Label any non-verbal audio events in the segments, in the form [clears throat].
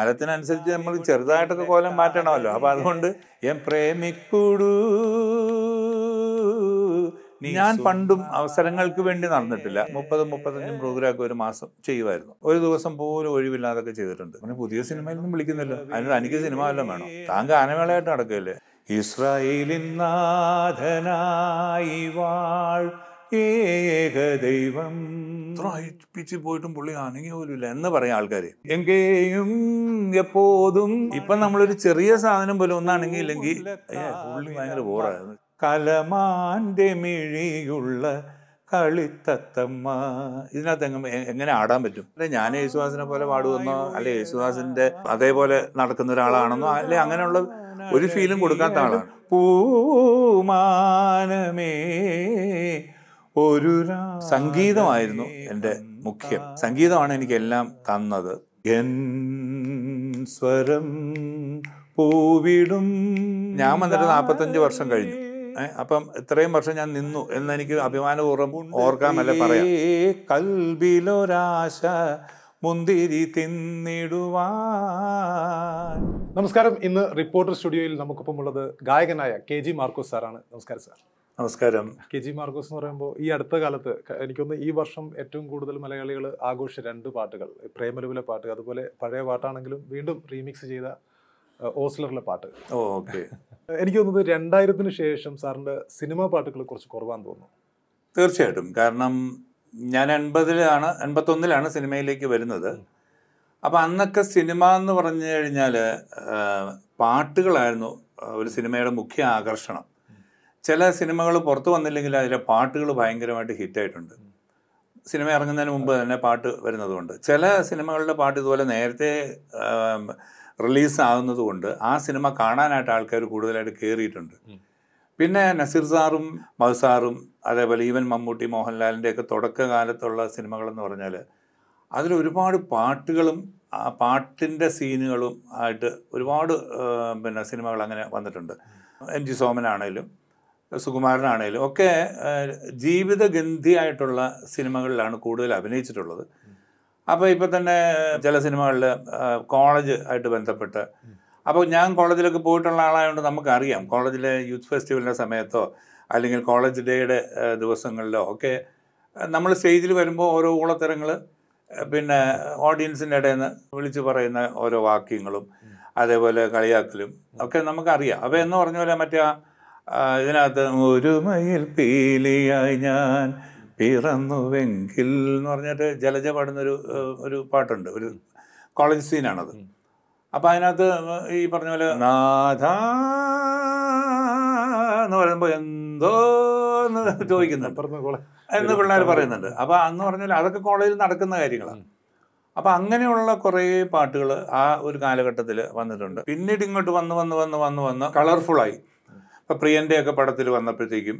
മരത്തിനനുസരിച്ച് നമ്മൾ ചെറുതായിട്ടൊക്കെ കോലം മാറ്റണമല്ലോ അപ്പൊ അതുകൊണ്ട് എം പ്രേമിക്കുടു ഞാൻ പണ്ടും അവസരങ്ങൾക്ക് വേണ്ടി നടന്നിട്ടില്ല മുപ്പതും മുപ്പത്തഞ്ചും പ്രോഗ്രാമൊക്കെ ഒരു മാസം ചെയ്യുമായിരുന്നു ഒരു ദിവസം പോലും ഒഴിവില്ലാതൊക്കെ ചെയ്തിട്ടുണ്ട് പിന്നെ പുതിയ സിനിമയിലൊന്നും വിളിക്കുന്നില്ല അതിനൊരു അനിക്ക് സിനിമ എല്ലാം വേണം താങ്ക ആനമേളയായിട്ട് നടക്കുകയല്ലേ ഇസ്രായേലിൻ നാഥനായി വാൾ ഏകദൈവം പിച്ച് പോയിട്ടും പുള്ളി അനങ്ങി പോലുമില്ല എന്ന് പറയാം ആൾക്കാർ എങ്കേയും എപ്പോതും ഇപ്പൊ നമ്മളൊരു ചെറിയ സാധനം പോലും ഒന്നാണെങ്കില്ലെങ്കിൽ പുള്ളി ഭയങ്കര ബോറായിരുന്നു കലമാന്റെ മിഴിയുള്ള കളിത്തത്തമ്മ ഇതിനകത്ത് എങ്ങനെ ആടാൻ പറ്റും അല്ലെ ഞാൻ യേശുദാസിനെ പോലെ പാടുമെന്നോ അല്ലെ യേശുദാസിന്റെ അതേപോലെ നടക്കുന്ന ഒരാളാണെന്നോ അല്ലെ അങ്ങനെയുള്ള ഒരു ഫീലും കൊടുക്കാത്ത ആളാണ് പൂമാനമേ ഒരു സംഗീതമായിരുന്നു എൻ്റെ മുഖ്യം സംഗീതമാണ് എനിക്കെല്ലാം തന്നത് എൻ സ്വരം പൂവിടും ഞാൻ വന്നിട്ട് നാൽപ്പത്തഞ്ച് വർഷം കഴിഞ്ഞു അപ്പം ഇത്രയും വർഷം ഞാൻ നിന്നു എന്നെനിക്ക് അഭിമാനപൂർവ്വം ഓർക്കാമല്ലേ പറയാം കൽബിലൊരാശ മുന്തിരി തിന്നിടുവാ നമസ്കാരം ഇന്ന് റിപ്പോർട്ടർ സ്റ്റുഡിയോയിൽ നമുക്കൊപ്പം ഉള്ളത് ഗായകനായ കെ ജി മാർക്കോസ് സാറാണ് നമസ്കാരം സാർ നമസ്കാരം കെ ജി മാർക്കോസ് എന്ന് പറയുമ്പോൾ ഈ അടുത്ത കാലത്ത് എനിക്കൊന്ന് ഈ വർഷം ഏറ്റവും കൂടുതൽ മലയാളികൾ ആഘോഷിച്ച രണ്ട് പാട്ടുകൾ പ്രേമലുവിലെ പാട്ട് അതുപോലെ പഴയ പാട്ടാണെങ്കിലും വീണ്ടും റീമിക്സ് ചെയ്ത ഓസ്ലറിലെ പാട്ട് ഓക്കെ [laughs] എനിക്ക് തോന്നുന്നത് രണ്ടായിരത്തിന് ശേഷം സാറിൻ്റെ സിനിമാ പാട്ടുകൾ കുറച്ച് കുറവാന്ന് തോന്നുന്നു തീർച്ചയായിട്ടും കാരണം ഞാൻ എൺപതിലാണ് എൺപത്തൊന്നിലാണ് സിനിമയിലേക്ക് വരുന്നത് അപ്പോൾ അന്നൊക്കെ സിനിമ എന്ന് പറഞ്ഞു കഴിഞ്ഞാൽ പാട്ടുകളായിരുന്നു ഒരു സിനിമയുടെ മുഖ്യ ആകർഷണം ചില സിനിമകൾ പുറത്തു വന്നില്ലെങ്കിൽ അതിലെ പാട്ടുകൾ ഭയങ്കരമായിട്ട് ഹിറ്റായിട്ടുണ്ട് സിനിമ ഇറങ്ങുന്നതിന് മുമ്പ് തന്നെ പാട്ട് വരുന്നതുകൊണ്ട് ചില സിനിമകളുടെ പാട്ട് ഇതുപോലെ നേരത്തെ റിലീസ് ആ സിനിമ കാണാനായിട്ട് ആൾക്കാർ കൂടുതലായിട്ട് കയറിയിട്ടുണ്ട് പിന്നെ നസീർ സാറും മൗസാറും അതേപോലെ ഈവൻ മമ്മൂട്ടി മോഹൻലാലിൻ്റെ ഒക്കെ തുടക്കകാലത്തുള്ള സിനിമകളെന്ന് പറഞ്ഞാൽ അതിൽ ഒരുപാട് പാട്ടുകളും ആ പാട്ടിൻ്റെ സീനുകളും ആയിട്ട് ഒരുപാട് പിന്നെ സിനിമകൾ അങ്ങനെ വന്നിട്ടുണ്ട് എം ജി സോമനാണേലും സുകുമാരനാണേലും ഒക്കെ ജീവിതഗന്ധിയായിട്ടുള്ള സിനിമകളിലാണ് കൂടുതൽ അഭിനയിച്ചിട്ടുള്ളത് അപ്പോൾ ഇപ്പോൾ തന്നെ ചില സിനിമകളിൽ കോളേജ് ആയിട്ട് ബന്ധപ്പെട്ട് അപ്പോൾ ഞാൻ കോളേജിലൊക്കെ പോയിട്ടുള്ള ആളായതുകൊണ്ട് നമുക്കറിയാം കോളേജിലെ യൂത്ത് ഫെസ്റ്റിവലിൻ്റെ സമയത്തോ അല്ലെങ്കിൽ കോളേജ് ഡേയുടെ ദിവസങ്ങളിലോ ഒക്കെ നമ്മൾ സ്റ്റേജിൽ വരുമ്പോൾ ഓരോ ഊളത്തരങ്ങൾ പിന്നെ ഓഡിയൻസിൻ്റെ ഇടയിൽ നിന്ന് വിളിച്ചു പറയുന്ന ഓരോ വാക്യങ്ങളും അതേപോലെ കളിയാക്കലും ഒക്കെ നമുക്കറിയാം അപ്പോൾ എന്ന് പറഞ്ഞ പോലെ മറ്റേ അതിനകത്ത് ഒരു മയിൽ പീലിയായി ഞാൻ പിറന്നുവെങ്കിൽ എന്ന് പറഞ്ഞിട്ട് ജലജ പാടുന്നൊരു ഒരു പാട്ടുണ്ട് ഒരു കോളേജ് സീനാണത് അപ്പം അതിനകത്ത് ഈ പറഞ്ഞ പോലെ നാഥ എന്ന് പറയുമ്പോൾ എന്തോ എന്ന് ചോദിക്കുന്നുണ്ട് എന്ന് പിള്ളേർ പറയുന്നുണ്ട് അപ്പോൾ അന്ന് പറഞ്ഞാൽ അതൊക്കെ കോളേജിൽ നടക്കുന്ന കാര്യങ്ങളാണ് അപ്പം അങ്ങനെയുള്ള കുറേ പാട്ടുകൾ ആ ഒരു കാലഘട്ടത്തിൽ വന്നിട്ടുണ്ട് പിന്നീട് ഇങ്ങോട്ട് വന്ന് വന്ന് വന്ന് വന്ന് വന്ന് കളർഫുള്ളായി പ്രിയന്റെ ഒക്കെ പടത്തിൽ വന്നപ്പോഴത്തേക്കും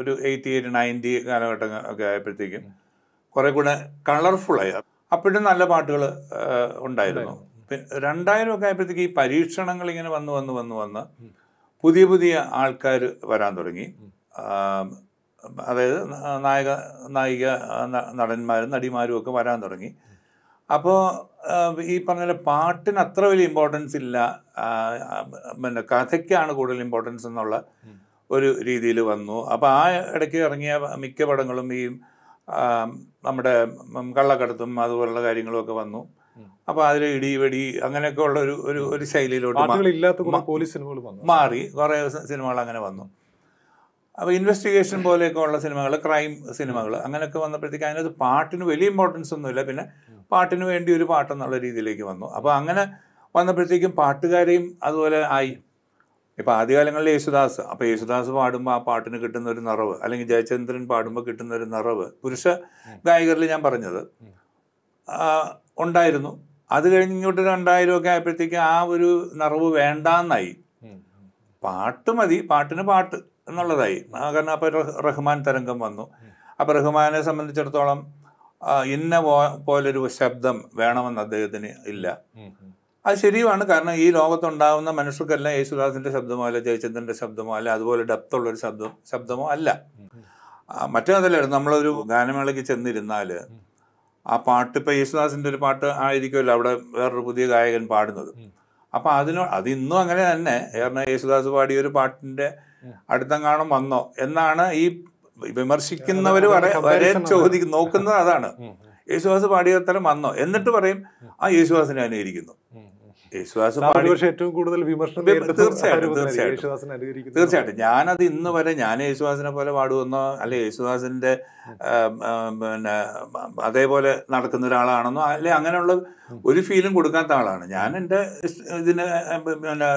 ഒരു എയ്റ്റി എയ്റ്റ് നയൻറ്റി കാലഘട്ടം ഒക്കെ ആയപ്പോഴത്തേക്കും കുറേ കൂടെ ആയ അപ്പോഴും നല്ല പാട്ടുകൾ ഉണ്ടായിരുന്നു രണ്ടായിരം ഒക്കെ ആയപ്പോഴത്തേക്ക് ഈ പരീക്ഷണങ്ങൾ ഇങ്ങനെ വന്ന് വന്ന് വന്ന് വന്ന് പുതിയ പുതിയ ആൾക്കാർ വരാൻ തുടങ്ങി അതായത് നായക നായിക നടന്മാരും നടിമാരും ഒക്കെ വരാൻ തുടങ്ങി അപ്പോൾ ഈ പറഞ്ഞ പാട്ടിന് അത്ര വലിയ ഇമ്പോർട്ടൻസ് ഇല്ല പിന്നെ കഥയ്ക്കാണ് കൂടുതൽ ഇമ്പോർട്ടൻസ് എന്നുള്ള ഒരു രീതിയിൽ വന്നു അപ്പോൾ ആ ഇടയ്ക്ക് ഇറങ്ങിയ മിക്ക പടങ്ങളും ഈ നമ്മുടെ കള്ളക്കടത്തും അതുപോലുള്ള കാര്യങ്ങളൊക്കെ വന്നു അപ്പോൾ അതിൽ ഇടി വെടി അങ്ങനെയൊക്കെ ഉള്ള ഒരു ഒരു ശൈലിയിലോട്ട് മാറി കുറേ സിനിമകൾ അങ്ങനെ വന്നു അപ്പോൾ ഇൻവെസ്റ്റിഗേഷൻ പോലെയൊക്കെ ഉള്ള സിനിമകൾ ക്രൈം സിനിമകൾ അങ്ങനെയൊക്കെ വന്നപ്പോഴത്തേക്ക് അതിനകത്ത് പാട്ടിന് വലിയ ഇമ്പോർട്ടൻസ് ഒന്നുമില്ല പിന്നെ പാട്ടിന് വേണ്ടി ഒരു പാട്ടെന്നുള്ള രീതിയിലേക്ക് വന്നു അപ്പോൾ അങ്ങനെ വന്നപ്പോഴത്തേക്കും പാട്ടുകാരെയും അതുപോലെ ആയി ഇപ്പോൾ ആദ്യകാലങ്ങളിൽ യേശുദാസ് അപ്പോൾ യേശുദാസ് പാടുമ്പോൾ ആ പാട്ടിന് കിട്ടുന്ന ഒരു നിറവ് അല്ലെങ്കിൽ ജയചന്ദ്രൻ പാടുമ്പോൾ കിട്ടുന്ന ഒരു നിറവ് പുരുഷ ഗായകരിൽ ഞാൻ പറഞ്ഞത് ഉണ്ടായിരുന്നു അത് കഴിഞ്ഞ് ഇങ്ങോട്ട് രണ്ടായിരം ഒക്കെ ആയപ്പോഴത്തേക്ക് ആ ഒരു നിറവ് വേണ്ടാന്നായി പാട്ട് മതി പാട്ടിന് പാട്ട് എന്നുള്ളതായി കാരണം അപ്പോൾ റഹ്മാൻ തരംഗം വന്നു അപ്പോൾ റഹ്മാനെ സംബന്ധിച്ചിടത്തോളം ഇന്ന പോലൊരു ശബ്ദം വേണമെന്ന് അദ്ദേഹത്തിന് ഇല്ല അത് ശരിയുമാണ് കാരണം ഈ ലോകത്തുണ്ടാവുന്ന മനുഷ്യർക്കെല്ലാം യേശുദാസിന്റെ ശബ്ദമോ അല്ല ജയചന്ദ്രന്റെ ശബ്ദമോ അല്ല അതുപോലെ ഡെപ്തുള്ള ഒരു ശബ്ദം ശബ്ദമോ അല്ല മറ്റേ അതല്ലായിരുന്നു നമ്മളൊരു ഗാനമേളയ്ക്ക് ചെന്നിരുന്നാൽ ആ പാട്ട് ഇപ്പം യേശുദാസിന്റെ ഒരു പാട്ട് ആയിരിക്കുമല്ലോ അവിടെ വേറൊരു പുതിയ ഗായകൻ പാടുന്നത് അപ്പം അതിനോ അതിന്നും അങ്ങനെ തന്നെ കാരണം യേശുദാസ് പാടിയ ഒരു പാട്ടിന്റെ കാണും വന്നോ എന്നാണ് ഈ വിമർശിക്കുന്നവർ വരെ ചോദിക്കും നോക്കുന്നത് അതാണ് യേശുവാസ് പാടിയ തരം വന്നോ എന്നിട്ട് പറയും ആ യേശുവാസിനെ അനുകരിക്കുന്നു യേശുദാസ് ഏറ്റവും കൂടുതൽ വിമർശനം തീർച്ചയായിട്ടും തീർച്ചയായിട്ടും തീർച്ചയായിട്ടും ഞാനത് ഇന്ന് വരെ ഞാൻ യേശുദാസിനെ പോലെ പാടുമെന്നോ അല്ലെ യേശുദാസിന്റെ പിന്നെ അതേപോലെ നടക്കുന്ന ഒരാളാണെന്നോ അല്ലെ അങ്ങനെയുള്ള ഒരു ഫീലും കൊടുക്കാത്ത ആളാണ് ഞാൻ എൻ്റെ ഇതിന്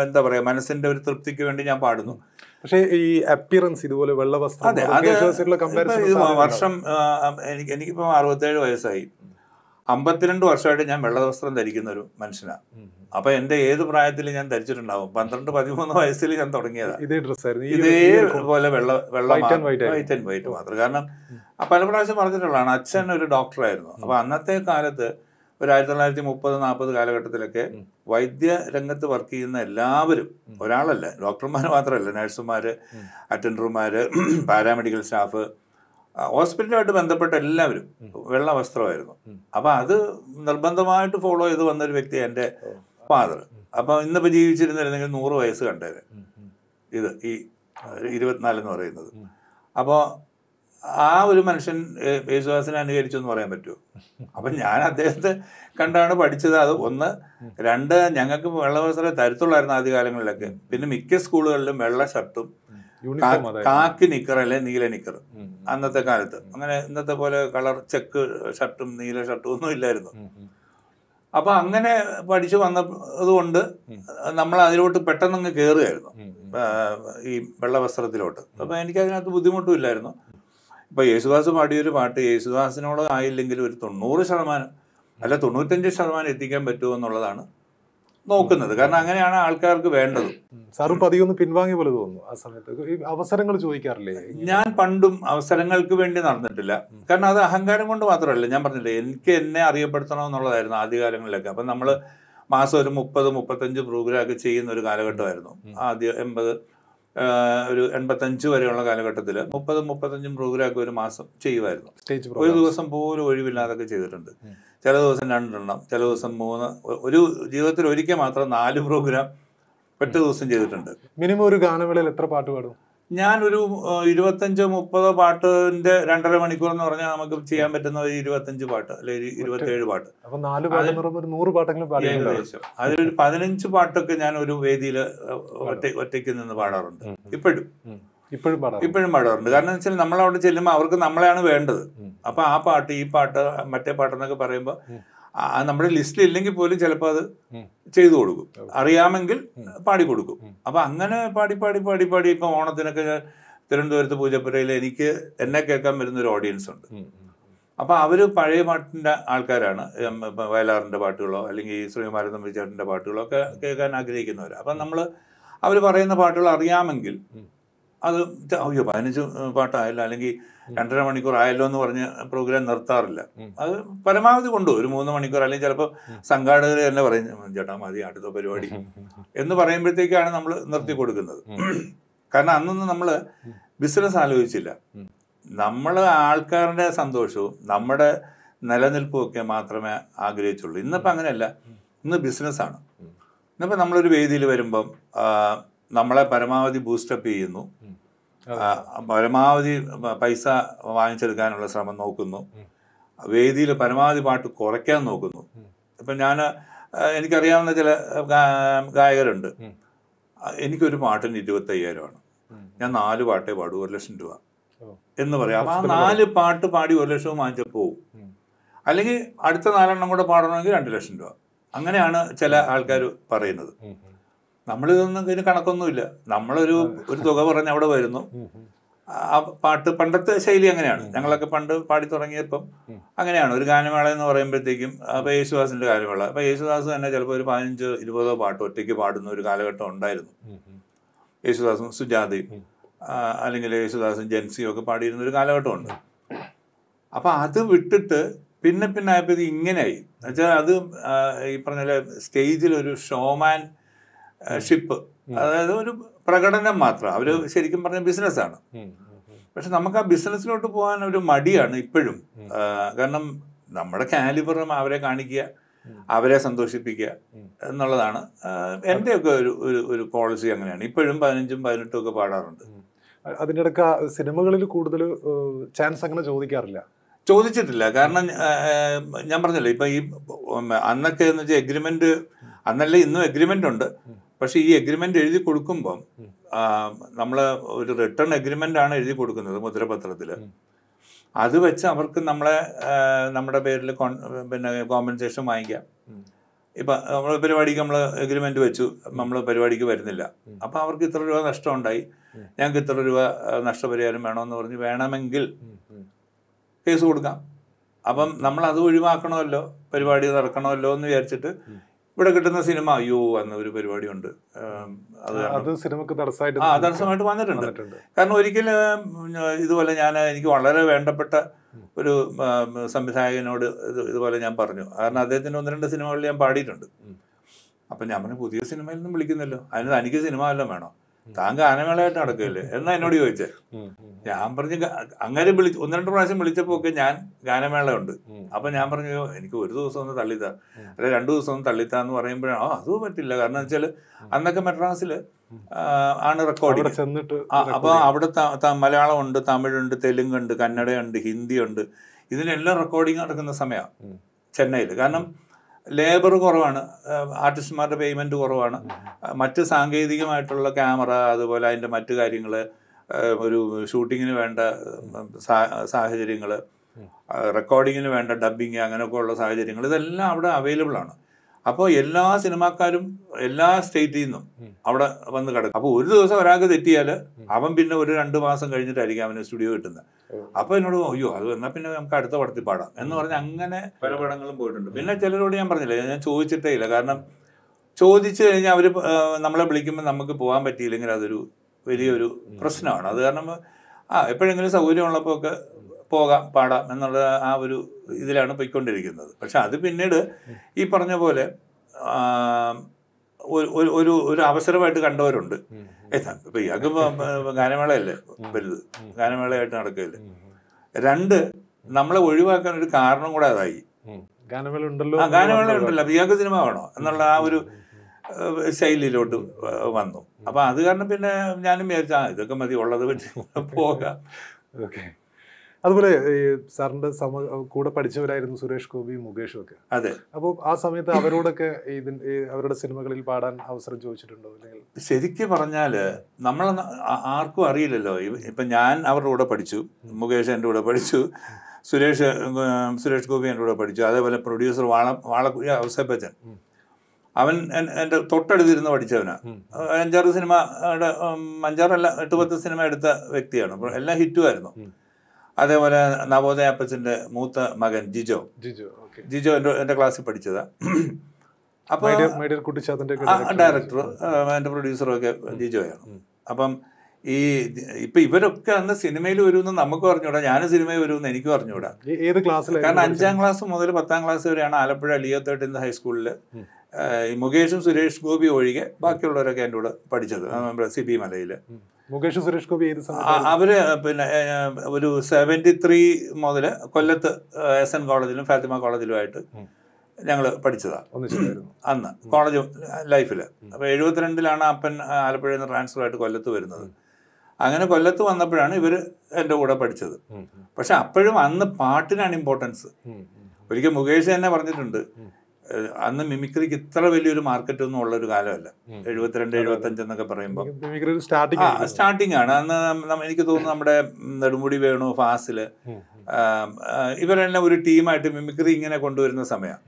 എന്താ പറയാ മനസ്സിന്റെ ഒരു തൃപ്തിക്ക് വേണ്ടി ഞാൻ പാടുന്നു പക്ഷേ ഈ അപ്പിയറൻസ് ഇതുപോലെ വെള്ള വസ്ത്രം വർഷം എനിക്ക് എനിക്കിപ്പോൾ അറുപത്തേഴ് വയസ്സായി അമ്പത്തിരണ്ട് വർഷമായിട്ട് ഞാൻ വെള്ള വസ്ത്രം ധരിക്കുന്ന ഒരു മനുഷ്യനാണ് അപ്പൊ എന്റെ ഏത് പ്രായത്തിൽ ഞാൻ ധരിച്ചിട്ടുണ്ടാവും പന്ത്രണ്ട് പതിമൂന്ന് വയസ്സിൽ ഞാൻ തുടങ്ങിയതാണ് ഇതേ ഡ്രസ്സായിരുന്നു ഇതേപോലെ വെള്ള വെള്ള വൈറ്റ് ആൻഡ് വൈറ്റ് മാത്രം കാരണം പല പ്രാവശ്യം പറഞ്ഞിട്ടുള്ളതാണ് അച്ഛൻ ഒരു ഡോക്ടറായിരുന്നു അപ്പൊ അന്നത്തെ കാലത്ത് ഒരു ആയിരത്തി തൊള്ളായിരത്തി മുപ്പത് നാൽപ്പത് കാലഘട്ടത്തിലൊക്കെ വൈദ്യ രംഗത്ത് വർക്ക് ചെയ്യുന്ന എല്ലാവരും ഒരാളല്ല ഡോക്ടർമാർ മാത്രമല്ല നഴ്സുമാർ അറ്റൻഡർമാർ [clears throat] പാരാമെഡിക്കൽ സ്റ്റാഫ് ഹോസ്പിറ്റലുമായിട്ട് ബന്ധപ്പെട്ട എല്ലാവരും വെള്ള വസ്ത്രമായിരുന്നു അപ്പോൾ അത് നിർബന്ധമായിട്ട് ഫോളോ ചെയ്ത് ഒരു വ്യക്തി എൻ്റെ ഫാദർ അപ്പോൾ ഇന്നിപ്പോൾ ജീവിച്ചിരുന്നില്ലെങ്കിൽ നൂറ് വയസ്സ് കണ്ടേര് ഇത് ഈ ഇരുപത്തിനാലെന്ന് പറയുന്നത് അപ്പോൾ ആ ഒരു മനുഷ്യൻ യേശുദാസിനെ അനുകരിച്ചു എന്ന് പറയാൻ പറ്റുമോ അപ്പം ഞാൻ അദ്ദേഹത്തെ കണ്ടാണ് പഠിച്ചത് അത് ഒന്ന് രണ്ട് ഞങ്ങൾക്ക് തരത്തുള്ളായിരുന്നു ആദ്യ കാലങ്ങളിലൊക്കെ പിന്നെ മിക്ക സ്കൂളുകളിലും വെള്ള ഷർട്ടും കാക്കി നിക്കർ അല്ലെ നീല നിക്കർ അന്നത്തെ കാലത്ത് അങ്ങനെ ഇന്നത്തെ പോലെ കളർ ചെക്ക് ഷർട്ടും നീല ഷർട്ടും ഒന്നും ഇല്ലായിരുന്നു അപ്പൊ അങ്ങനെ പഠിച്ചു വന്നതുകൊണ്ട് നമ്മൾ അതിലോട്ട് പെട്ടെന്ന് അങ്ങ് കയറുകയായിരുന്നു ഈ വെള്ളവസ്ത്രത്തിലോട്ട് എനിക്ക് അതിനകത്ത് ബുദ്ധിമുട്ടും ഇല്ലായിരുന്നു ഇപ്പൊ യേശുദാസ് പാടിയൊരു പാട്ട് യേശുദാസിനോട് ആയില്ലെങ്കിൽ ഒരു തൊണ്ണൂറ് ശതമാനം അല്ല തൊണ്ണൂറ്റഞ്ച് ശതമാനം എത്തിക്കാൻ പറ്റുമോ എന്നുള്ളതാണ് നോക്കുന്നത് കാരണം അങ്ങനെയാണ് ആൾക്കാർക്ക് വേണ്ടത് സാറും പതിയൊന്ന് പിൻവാങ്ങി പോലെ തോന്നുന്നു ആ സമയത്ത് അവസരങ്ങൾ ചോദിക്കാറില്ലേ ഞാൻ പണ്ടും അവസരങ്ങൾക്ക് വേണ്ടി നടന്നിട്ടില്ല കാരണം അത് അഹങ്കാരം കൊണ്ട് മാത്രമല്ല ഞാൻ പറഞ്ഞില്ലേ എനിക്ക് എന്നെ അറിയപ്പെടുത്തണം എന്നുള്ളതായിരുന്നു ആദ്യകാലങ്ങളിലൊക്കെ അപ്പൊ നമ്മൾ മാസം ഒരു മുപ്പത് മുപ്പത്തഞ്ച് പ്രോഗ്രാം ഒക്കെ ചെയ്യുന്ന ഒരു കാലഘട്ടമായിരുന്നു ആദ്യം എൺപത് ഒരു എൺപത്തഞ്ച് വരെയുള്ള കാലഘട്ടത്തിൽ മുപ്പതും മുപ്പത്തഞ്ചും പ്രോഗ്രാമൊക്കെ ഒരു മാസം ചെയ്യുമായിരുന്നു ഒരു ദിവസം പോലും ഒഴിവില്ലാതൊക്കെ ചെയ്തിട്ടുണ്ട് ചില ദിവസം രണ്ടെണ്ണം ചില ദിവസം മൂന്ന് ഒരു ജീവിതത്തിൽ ഒരിക്കൽ മാത്രം നാല് പ്രോഗ്രാം ഒറ്റ ദിവസം ചെയ്തിട്ടുണ്ട് മിനിമം ഒരു ഗാനമേളയിൽ എത്ര പാട്ട് പാടും ഞാനൊരു ഇരുപത്തഞ്ചോ മുപ്പതോ പാട്ടിന്റെ രണ്ടര മണിക്കൂർ എന്ന് പറഞ്ഞാൽ നമുക്ക് ചെയ്യാൻ പറ്റുന്ന ഒരു ഇരുപത്തഞ്ച് പാട്ട് അല്ലെങ്കിൽ ഇരുപത്തേഴ് പാട്ട് ഏകദേശം അതിലൊരു പതിനഞ്ച് പാട്ടൊക്കെ ഞാൻ ഒരു വേദിയിൽ ഒറ്റ ഒറ്റയ്ക്ക് നിന്ന് പാടാറുണ്ട് ഇപ്പോഴും ഇപ്പോഴും ഇപ്പോഴും പാടാറുണ്ട് കാരണം വെച്ചാൽ നമ്മൾ അവിടെ ചെല്ലുമ്പോൾ അവർക്ക് നമ്മളെയാണ് വേണ്ടത് അപ്പൊ ആ പാട്ട് ഈ പാട്ട് മറ്റേ പാട്ടെന്നൊക്കെ പറയുമ്പോൾ നമ്മുടെ ലിസ്റ്റിൽ ഇല്ലെങ്കിൽ പോലും ചിലപ്പോൾ അത് ചെയ്തു കൊടുക്കും അറിയാമെങ്കിൽ പാടി കൊടുക്കും അപ്പൊ അങ്ങനെ പാടി പാടി പാടി പാടി ഇപ്പൊ ഓണത്തിനൊക്കെ തിരുവനന്തപുരത്ത് പൂജപ്പുരയിൽ എനിക്ക് എന്നെ കേൾക്കാൻ വരുന്ന ഒരു ഓഡിയൻസ് ഉണ്ട് അപ്പോൾ അവര് പഴയ പാട്ടിന്റെ ആൾക്കാരാണ് വയലാറിന്റെ പാട്ടുകളോ അല്ലെങ്കിൽ ശ്രീകുമാരൻ തമ്പിച്ചേട്ടൻ്റെ പാട്ടുകളോ ഒക്കെ കേൾക്കാൻ ആഗ്രഹിക്കുന്നവർ അപ്പൊ നമ്മൾ അവര് പറയുന്ന പാട്ടുകൾ അറിയാമെങ്കിൽ അത് അയ്യോ പതിനഞ്ച് പാട്ടായല്ല അല്ലെങ്കിൽ രണ്ടര മണിക്കൂർ ആയല്ലോ എന്ന് പറഞ്ഞ് പ്രോഗ്രാം നിർത്താറില്ല അത് പരമാവധി കൊണ്ടു ഒരു മൂന്ന് മണിക്കൂർ അല്ലെങ്കിൽ ചിലപ്പോൾ സംഘാടകർ തന്നെ പറയും ചേട്ടാ മതി അടുത്ത പരിപാടി എന്ന് പറയുമ്പോഴത്തേക്കാണ് നമ്മൾ നിർത്തി കൊടുക്കുന്നത് കാരണം അന്നൊന്നും നമ്മൾ ബിസിനസ് ആലോചിച്ചില്ല നമ്മൾ ആൾക്കാരുടെ സന്തോഷവും നമ്മുടെ നിലനിൽപ്പും ഒക്കെ മാത്രമേ ആഗ്രഹിച്ചുള്ളൂ ഇന്നിപ്പോൾ അങ്ങനെയല്ല ഇന്ന് ബിസിനസ്സാണ് ഇന്നിപ്പോൾ നമ്മളൊരു വേദിയിൽ വരുമ്പം നമ്മളെ പരമാവധി ബൂസ്റ്റപ്പ് ചെയ്യുന്നു പരമാവധി പൈസ വാങ്ങിച്ചെടുക്കാനുള്ള ശ്രമം നോക്കുന്നു വേദിയിൽ പരമാവധി പാട്ട് കുറയ്ക്കാൻ നോക്കുന്നു ഇപ്പം ഞാൻ എനിക്കറിയാവുന്ന ചില ഗായകരുണ്ട് എനിക്കൊരു പാട്ടിന് ഇരുപത്തയ്യായിരമാണ് ഞാൻ നാല് പാട്ടേ പാടും ഒരു ലക്ഷം രൂപ എന്ന് പറയാം അപ്പം ആ നാല് പാട്ട് പാടി ഒരു ലക്ഷവും വാങ്ങിച്ചാൽ പോവും അല്ലെങ്കിൽ അടുത്ത നാലെണ്ണം കൂടെ പാടണമെങ്കിൽ രണ്ട് ലക്ഷം രൂപ അങ്ങനെയാണ് ചില ആൾക്കാർ പറയുന്നത് നമ്മളിതൊന്നും ഇതിന് കണക്കൊന്നുമില്ല നമ്മളൊരു ഒരു തുക പറഞ്ഞ് അവിടെ വരുന്നു ആ പാട്ട് പണ്ടത്തെ ശൈലി അങ്ങനെയാണ് ഞങ്ങളൊക്കെ പണ്ട് പാടി തുടങ്ങിയപ്പം അങ്ങനെയാണ് ഒരു ഗാനമേള എന്ന് പറയുമ്പോഴത്തേക്കും അപ്പോൾ യേശുദാസിന്റെ ഗാനമേള അപ്പൊ യേശുദാസ് തന്നെ ചിലപ്പോൾ ഒരു പതിനഞ്ച് ഇരുപതോ പാട്ട് ഒറ്റയ്ക്ക് പാടുന്ന ഒരു കാലഘട്ടം ഉണ്ടായിരുന്നു യേശുദാസും സുജാതയും അല്ലെങ്കിൽ യേശുദാസും ജെൻസിയും ഒക്കെ പാടിയിരുന്ന ഒരു കാലഘട്ടമുണ്ട് അപ്പൊ അത് വിട്ടിട്ട് പിന്നെ പിന്നെ ആയപ്പോൾ ഇത് ഇങ്ങനെയായി എന്നുവെച്ചാൽ അത് ഈ പറഞ്ഞ സ്റ്റേജിൽ ഒരു ഷോമാൻ ഷിപ്പ് അതായത് ഒരു പ്രകടനം മാത്രം അവര് ശരിക്കും പറഞ്ഞ ബിസിനസ്സാണ് പക്ഷെ നമുക്ക് ആ ബിസിനസ്സിലോട്ട് പോകാൻ ഒരു മടിയാണ് ഇപ്പോഴും കാരണം നമ്മുടെ കാലിബറും അവരെ കാണിക്കുക അവരെ സന്തോഷിപ്പിക്കുക എന്നുള്ളതാണ് എൻ്റെയൊക്കെ ഒരു ഒരു പോളിസി അങ്ങനെയാണ് ഇപ്പോഴും പതിനഞ്ചും പതിനെട്ടും ഒക്കെ പാടാറുണ്ട് അതിനിടക്ക് സിനിമകളിൽ കൂടുതൽ ചാൻസ് അങ്ങനെ ചോദിക്കാറില്ല ചോദിച്ചിട്ടില്ല കാരണം ഞാൻ പറഞ്ഞല്ലോ ഇപ്പൊ ഈ അന്നൊക്കെ എന്ന് വെച്ചാൽ എഗ്രിമെൻ്റ് അന്നല്ല ഇന്നും എഗ്രിമെന്റ് ഉണ്ട് പക്ഷേ ഈ എഗ്രിമെന്റ് എഴുതി കൊടുക്കുമ്പം നമ്മൾ ഒരു റിട്ടേൺ എഗ്രിമെന്റ് ആണ് എഴുതി കൊടുക്കുന്നത് മുദ്രപത്രത്തിൽ അത് വെച്ച് അവർക്ക് നമ്മളെ നമ്മുടെ പേരിൽ പിന്നെ കോമ്പൻസേഷൻ വാങ്ങിക്കാം ഇപ്പൊ നമ്മൾ പരിപാടിക്ക് നമ്മൾ എഗ്രിമെന്റ് വെച്ചു നമ്മൾ പരിപാടിക്ക് വരുന്നില്ല അപ്പൊ അവർക്ക് ഇത്ര രൂപ നഷ്ടം ഉണ്ടായി ഞങ്ങൾക്ക് ഇത്ര രൂപ നഷ്ടപരിഹാരം വേണമെന്ന് പറഞ്ഞ് വേണമെങ്കിൽ കേസ് കൊടുക്കാം അപ്പം നമ്മൾ അത് ഒഴിവാക്കണമല്ലോ പരിപാടി നടക്കണമല്ലോ എന്ന് വിചാരിച്ചിട്ട് ഇവിടെ കിട്ടുന്ന സിനിമ അയ്യോ എന്ന ഒരു പരിപാടിയുണ്ട് അത് സിനിമക്ക് തടസ്സമായിട്ട് തടസ്സമായിട്ട് വന്നിട്ടുണ്ട് കാരണം ഒരിക്കലും ഇതുപോലെ ഞാൻ എനിക്ക് വളരെ വേണ്ടപ്പെട്ട ഒരു സംവിധായകനോട് ഇതുപോലെ ഞാൻ പറഞ്ഞു കാരണം അദ്ദേഹത്തിന് ഒന്ന് രണ്ട് സിനിമകളിൽ ഞാൻ പാടിയിട്ടുണ്ട് അപ്പം ഞാൻ പറഞ്ഞു പുതിയ സിനിമയിൽ നിന്നും വിളിക്കുന്നല്ലോ അതിന് തനിക്ക് സിനിമ എല്ലാം വേണോ താൻ ഗാനമേളയായിട്ട് നടക്കില്ലേ എന്നാ എന്നോട് ചോദിച്ചേ ഞാൻ പറഞ്ഞു അങ്ങനെ വിളിച്ചു ഒന്ന് രണ്ട് പ്രാവശ്യം വിളിച്ചപ്പോ ഒക്കെ ഞാൻ ഗാനമേള ഉണ്ട് അപ്പൊ ഞാൻ പറഞ്ഞു എനിക്ക് ഒരു ദിവസം ഒന്ന് തള്ളിത്താ അല്ലെ രണ്ടു ദിവസം ഒന്ന് തള്ളിത്താ എന്ന് പറയുമ്പോഴാണ് ആ അതും പറ്റില്ല കാരണം വെച്ചാൽ അന്നൊക്കെ മെഡ്രാസിൽ ആണ് റെക്കോർഡ് ചെന്നിട്ട് അപ്പൊ അവിടെ മലയാളം ഉണ്ട് തമിഴുണ്ട് തെലുങ്കുണ്ട് കന്നഡയുണ്ട് ഹിന്ദിയുണ്ട് ഇതിനെല്ലാം റെക്കോർഡിങ് നടക്കുന്ന സമയമാണ് ചെന്നൈയിൽ കാരണം ലേബർ കുറവാണ് ആർട്ടിസ്റ്റുമാരുടെ പേയ്മെൻറ്റ് കുറവാണ് മറ്റ് സാങ്കേതികമായിട്ടുള്ള ക്യാമറ അതുപോലെ അതിൻ്റെ മറ്റു കാര്യങ്ങൾ ഒരു ഷൂട്ടിങ്ങിന് വേണ്ട സാഹചര്യങ്ങൾ റെക്കോർഡിങ്ങിന് വേണ്ട ഡബിങ് അങ്ങനെയൊക്കെ ഉള്ള സാഹചര്യങ്ങൾ ഇതെല്ലാം അവിടെ അവൈലബിൾ ആണ് അപ്പോൾ എല്ലാ സിനിമാക്കാരും എല്ലാ സ്റ്റേറ്റിൽ നിന്നും അവിടെ വന്ന് കിടക്കും അപ്പോൾ ഒരു ദിവസം ഒരാൾക്ക് തെറ്റിയാൽ അവൻ പിന്നെ ഒരു രണ്ട് മാസം കഴിഞ്ഞിട്ടായിരിക്കും അവന് സ്റ്റുഡിയോ കിട്ടുന്നത് അപ്പോൾ എന്നോട് അയ്യോ അത് എന്നാൽ പിന്നെ നമുക്ക് അടുത്ത പടത്തിൽ പാടാം എന്ന് പറഞ്ഞ് അങ്ങനെ പല പടങ്ങളും പോയിട്ടുണ്ട് പിന്നെ ചിലരോട് ഞാൻ പറഞ്ഞില്ല ഞാൻ ചോദിച്ചിട്ടേ ഇല്ല കാരണം ചോദിച്ചു കഴിഞ്ഞാൽ അവർ നമ്മളെ വിളിക്കുമ്പോൾ നമുക്ക് പോകാൻ പറ്റിയില്ലെങ്കിൽ അതൊരു വലിയൊരു പ്രശ്നമാണ് അത് കാരണം ആ എപ്പോഴെങ്കിലും സൗകര്യമുള്ളപ്പോൾ ഒക്കെ പോകാം പാടാം എന്നുള്ള ആ ഒരു ഇതിലാണ് പോയിക്കൊണ്ടിരിക്കുന്നത് പക്ഷെ അത് പിന്നീട് ഈ പറഞ്ഞ പോലെ ഒരു ഒരു അവസരമായിട്ട് കണ്ടവരുണ്ട് ഇപ്പൊ ഇയാൾക്ക് ഗാനമേളയല്ലേ വലുത് ഗാനമേളയായിട്ട് നടക്കുകയല്ലേ രണ്ട് നമ്മളെ ഒഴിവാക്കാൻ ഒരു കാരണം കൂടെ അതായി ഗാനമേള ഉണ്ടല്ലോ ഗാനമേള ഉണ്ടല്ലോ ഇയാൾക്ക് സിനിമ വേണോ എന്നുള്ള ആ ഒരു ശൈലിയിലോട്ട് വന്നു അപ്പൊ അത് കാരണം പിന്നെ ഞാനും വിചാരിച്ചാ ഇതൊക്കെ മതി ഉള്ളത് പറ്റി പോകാം [laughs] ഓക്കെ അതുപോലെ ഈ സാറിന്റെ സമ കൂടെ പഠിച്ചവരായിരുന്നു സുരേഷ് ഗോപി മുകേഷും ഒക്കെ അതെ അപ്പോൾ ആ സമയത്ത് അവരോടൊക്കെ ഇതിൻ അവരുടെ സിനിമകളിൽ പാടാൻ അവസരം ചോദിച്ചിട്ടുണ്ടോ അല്ലെങ്കിൽ ശരിക്കും പറഞ്ഞാൽ നമ്മൾ ആർക്കും അറിയില്ലല്ലോ ഇപ്പം ഞാൻ അവരുടെ കൂടെ പഠിച്ചു മുകേഷ് എൻ്റെ കൂടെ പഠിച്ചു സുരേഷ് സുരേഷ് ഗോപി എൻ്റെ കൂടെ പഠിച്ചു അതേപോലെ പ്രൊഡ്യൂസർ വാള വാളക്കുഴി അവസേപ്പച്ചൻ അവൻ എൻ്റെ തൊട്ടടുത്തിരുന്ന് പഠിച്ചവനാണ് അഞ്ചാറ് സിനിമ അഞ്ചാറല്ല എട്ട് പത്ത് സിനിമ എടുത്ത വ്യക്തിയാണ് എല്ലാം ഹിറ്റുമായിരുന്നു അതേപോലെ നവോദയ അപ്പച്ചന്റെ മൂത്ത മകൻ ജിജോ ജിജോ ജിജോ എന്റെ ക്ലാസ്സിൽ പഠിച്ചതാ അപ്പോൾ ഡയറക്ടർ എന്റെ പ്രൊഡ്യൂസറും ഒക്കെ ജിജോയാണ് അപ്പം ഈ ഇപ്പൊ ഇവരൊക്കെ അന്ന് സിനിമയിൽ വരുമെന്ന് നമുക്ക് അറിഞ്ഞൂടാ ഞാനും സിനിമയിൽ വരുമെന്ന് എനിക്കും അറിഞ്ഞൂടാ ഏത് ക്ലാസ്സിൽ കാരണം അഞ്ചാം ക്ലാസ് മുതൽ പത്താം ക്ലാസ് വരെയാണ് ആലപ്പുഴ ലിയോ തേർട്ടീൻ ഹൈസ്കൂളിൽ മുകേഷും സുരേഷ് ഗോപി ഒഴികെ ബാക്കിയുള്ളവരൊക്കെ എൻ്റെ കൂടെ പഠിച്ചത് നമ്മുടെ സി ബി മലയിൽ മുകേഷ് സുരേഷ് ഗോപി ഏത് അവര് പിന്നെ ഒരു സെവൻറ്റി ത്രീ മുതൽ കൊല്ലത്ത് എസ് എൻ കോളേജിലും ഫാത്തിമ കോളേജിലുമായിട്ട് ഞങ്ങൾ പഠിച്ചതാണ് അന്ന് കോളേജ് ലൈഫിൽ അപ്പോൾ എഴുപത്തിരണ്ടിലാണ് അപ്പൻ ആലപ്പുഴയിൽ നിന്ന് ട്രാൻസ്ഫർ ആയിട്ട് കൊല്ലത്ത് വരുന്നത് അങ്ങനെ കൊല്ലത്ത് വന്നപ്പോഴാണ് ഇവർ എൻ്റെ കൂടെ പഠിച്ചത് പക്ഷെ അപ്പോഴും അന്ന് പാട്ടിനാണ് ഇമ്പോർട്ടൻസ് ഒരിക്കൽ മുകേഷ് തന്നെ പറഞ്ഞിട്ടുണ്ട് അന്ന് മിമിക്രിക്ക് ഇത്ര വലിയൊരു മാർക്കറ്റ് ഒന്നും ഉള്ളൊരു കാലമല്ല എഴുപത്തിരണ്ട് എഴുപത്തഞ്ച് എന്നൊക്കെ പറയുമ്പോൾ സ്റ്റാർട്ടിങ് ആണ് അന്ന് എനിക്ക് തോന്നുന്നു നമ്മുടെ നെടുമുടി വേണു ഫാസില് ഇവരെല്ലാം ഒരു ടീമായിട്ട് മിമിക്രി ഇങ്ങനെ കൊണ്ടുവരുന്ന സമയം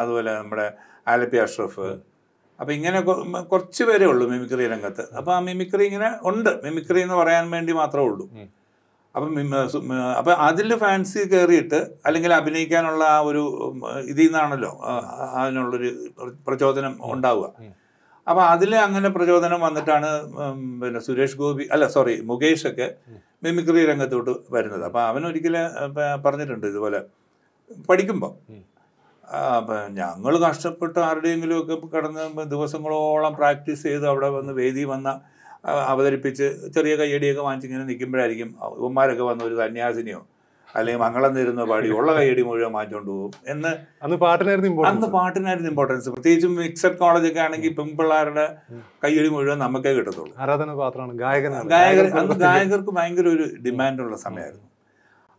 അതുപോലെ നമ്മുടെ ആലപ്പി അഷ്റഫ് അപ്പം ഇങ്ങനെ കുറച്ച് പേരേ ഉള്ളൂ മിമിക്രി രംഗത്ത് അപ്പോൾ ആ മിമിക്രി ഇങ്ങനെ ഉണ്ട് മിമിക്രി എന്ന് പറയാൻ വേണ്ടി മാത്രമേ ഉള്ളൂ അപ്പം അപ്പം അതിൽ ഫാൻസി കയറിയിട്ട് അല്ലെങ്കിൽ അഭിനയിക്കാനുള്ള ആ ഒരു ഇതിൽ നിന്നാണല്ലോ അതിനുള്ളൊരു പ്രചോദനം ഉണ്ടാവുക അപ്പോൾ അതിൽ അങ്ങനെ പ്രചോദനം വന്നിട്ടാണ് പിന്നെ സുരേഷ് ഗോപി അല്ല സോറി മുകേഷൊക്കെ മിമിക്രി രംഗത്തോട്ട് വരുന്നത് അപ്പോൾ അവൻ ഒരിക്കലും പറഞ്ഞിട്ടുണ്ട് ഇതുപോലെ പഠിക്കുമ്പോൾ ഞങ്ങൾ കഷ്ടപ്പെട്ട് ആരുടെയെങ്കിലുമൊക്കെ ഒക്കെ ദിവസങ്ങളോളം പ്രാക്ടീസ് ചെയ്ത് അവിടെ വന്ന് വേദി വന്ന അവതരിപ്പിച്ച് ചെറിയ കയ്യടിയൊക്കെ വാങ്ങിച്ചിങ്ങനെ നിൽക്കുമ്പോഴായിരിക്കും ഇവന്മാരൊക്കെ വന്ന ഒരു സന്യാസിനിയോ അല്ലെങ്കിൽ മംഗളം തരുന്ന പാടി ഉള്ള കൈയടി മുഴുവൻ മാറ്റിക്കൊണ്ട് പോകും എന്ന് അന്ന് പാട്ടിനായിരുന്നു അന്ന് പാട്ടിനായിരുന്നു ഇമ്പോർട്ടൻസ് പ്രത്യേകിച്ചും മിക്സഡ് കോളേജ് ഒക്കെ ആണെങ്കിൽ പെൺപിള്ളേരുടെ കൈയടി മുഴുവൻ നമുക്കേ കിട്ടത്തുള്ളൂ ആരാധന പാത്രമാണ് ഗായകൻ ഗായകർ അന്ന് ഗായകർക്ക് ഭയങ്കര ഒരു ഡിമാൻഡുള്ള സമയമായിരുന്നു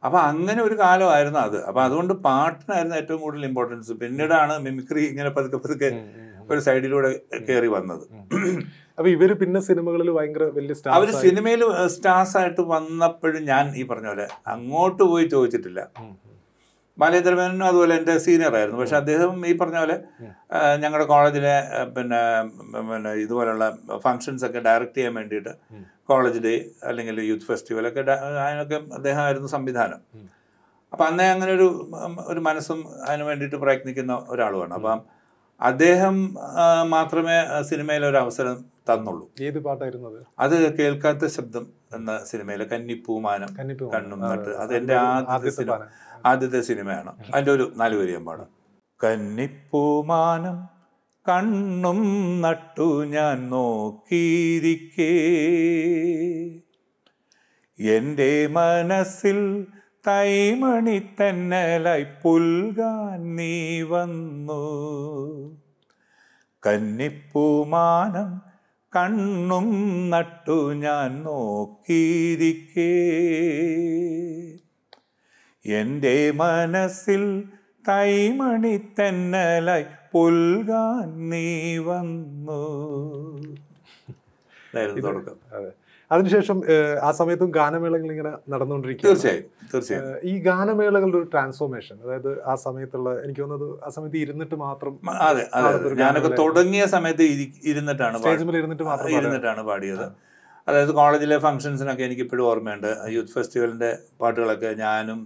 അപ്പൊ അങ്ങനെ ഒരു കാലമായിരുന്നു അത് അപ്പൊ അതുകൊണ്ട് പാട്ടിനായിരുന്നു ഏറ്റവും കൂടുതൽ ഇമ്പോർട്ടൻസ് പിന്നീടാണ് മിമിക്രി ഇങ്ങനെ പതുക്കെ പതുക്കെ ഒരു സൈഡിലൂടെ കയറി വന്നത് അപ്പൊ ഇവര് പിന്നെ സിനിമകളിൽ ഭയങ്കര വലിയ സ്റ്റാർ അവര് സിനിമയിൽ സ്റ്റാർസ് ആയിട്ട് വന്നപ്പോഴും ഞാൻ ഈ പറഞ്ഞ പോലെ അങ്ങോട്ട് പോയി ചോദിച്ചിട്ടില്ല ബാലേന്ദ്രമേനനും അതുപോലെ എൻ്റെ സീനിയർ ആയിരുന്നു പക്ഷെ അദ്ദേഹം ഈ പറഞ്ഞ പോലെ ഞങ്ങളുടെ കോളേജിലെ പിന്നെ പിന്നെ ഇതുപോലുള്ള ഫങ്ഷൻസ് ഒക്കെ ഡയറക്റ്റ് ചെയ്യാൻ വേണ്ടിയിട്ട് കോളേജ് ഡേ അല്ലെങ്കിൽ യൂത്ത് ഫെസ്റ്റിവൽ ഒക്കെ അതിനൊക്കെ അദ്ദേഹമായിരുന്നു സംവിധാനം അപ്പം അന്നേ അങ്ങനെ ഒരു ഒരു മനസ്സും അതിന് വേണ്ടിയിട്ട് പ്രയത്നിക്കുന്ന ഒരാളുമാണ് അപ്പം അദ്ദേഹം മാത്രമേ സിനിമയിൽ ഒരു അവസരം തന്നുള്ളൂ ഏത് പാട്ടായിരുന്നു അത് കേൾക്കാത്ത ശബ്ദം എന്ന സിനിമയിലെ കന്നിപ്പൂമാനം കണ്ണും നട്ട് അത് എന്റെ ആദ്യത്തെ സിനിമ ആദ്യത്തെ സിനിമയാണ് അതിന്റെ ഒരു നാല് വരി പാടാം കന്നിപ്പൂമാനം കണ്ണും നട്ടു ഞാൻ നോക്കിയിരിക്കേ എൻ്റെ മനസ്സിൽ തൈമണി തന്നലായി പുൽകാൻ നീ വന്നു കന്നിപ്പൂമാനം കണ്ണും നട്ടു ഞാൻ നോക്കിയിരിക്കേ എൻ്റെ മനസ്സിൽ തൈമണി തന്നലായി പുൽകാൻ നീ വന്നു തുടക്കം അതെ അതിനുശേഷം ആ സമയത്തും ഗാനമേളകൾ ഇങ്ങനെ നടന്നുകൊണ്ടിരിക്കുക തീർച്ചയായും തീർച്ചയായും ഈ ഗാനമേളകളുടെ ഒരു ട്രാൻസ്ഫോർമേഷൻ അതായത് ആ സമയത്തുള്ള എനിക്ക് തോന്നുന്നത് ആ സമയത്ത് ഇരുന്നിട്ട് മാത്രം അതെ അതെ ഞാനൊക്കെ തുടങ്ങിയ സമയത്ത് ഇരുന്നിട്ടാണ് സ്റ്റേജിൽ ഇരുന്നിട്ട് മാത്രം ഇരുന്നിട്ടാണ് പാടിയത് അതായത് കോളേജിലെ ഫംഗ്ഷൻസിനൊക്കെ എനിക്ക് ഇപ്പോഴും ഓർമ്മയുണ്ട് യൂത്ത് ഫെസ്റ്റിവലിന്റെ പാട്ടുകളൊക്കെ ഞാനും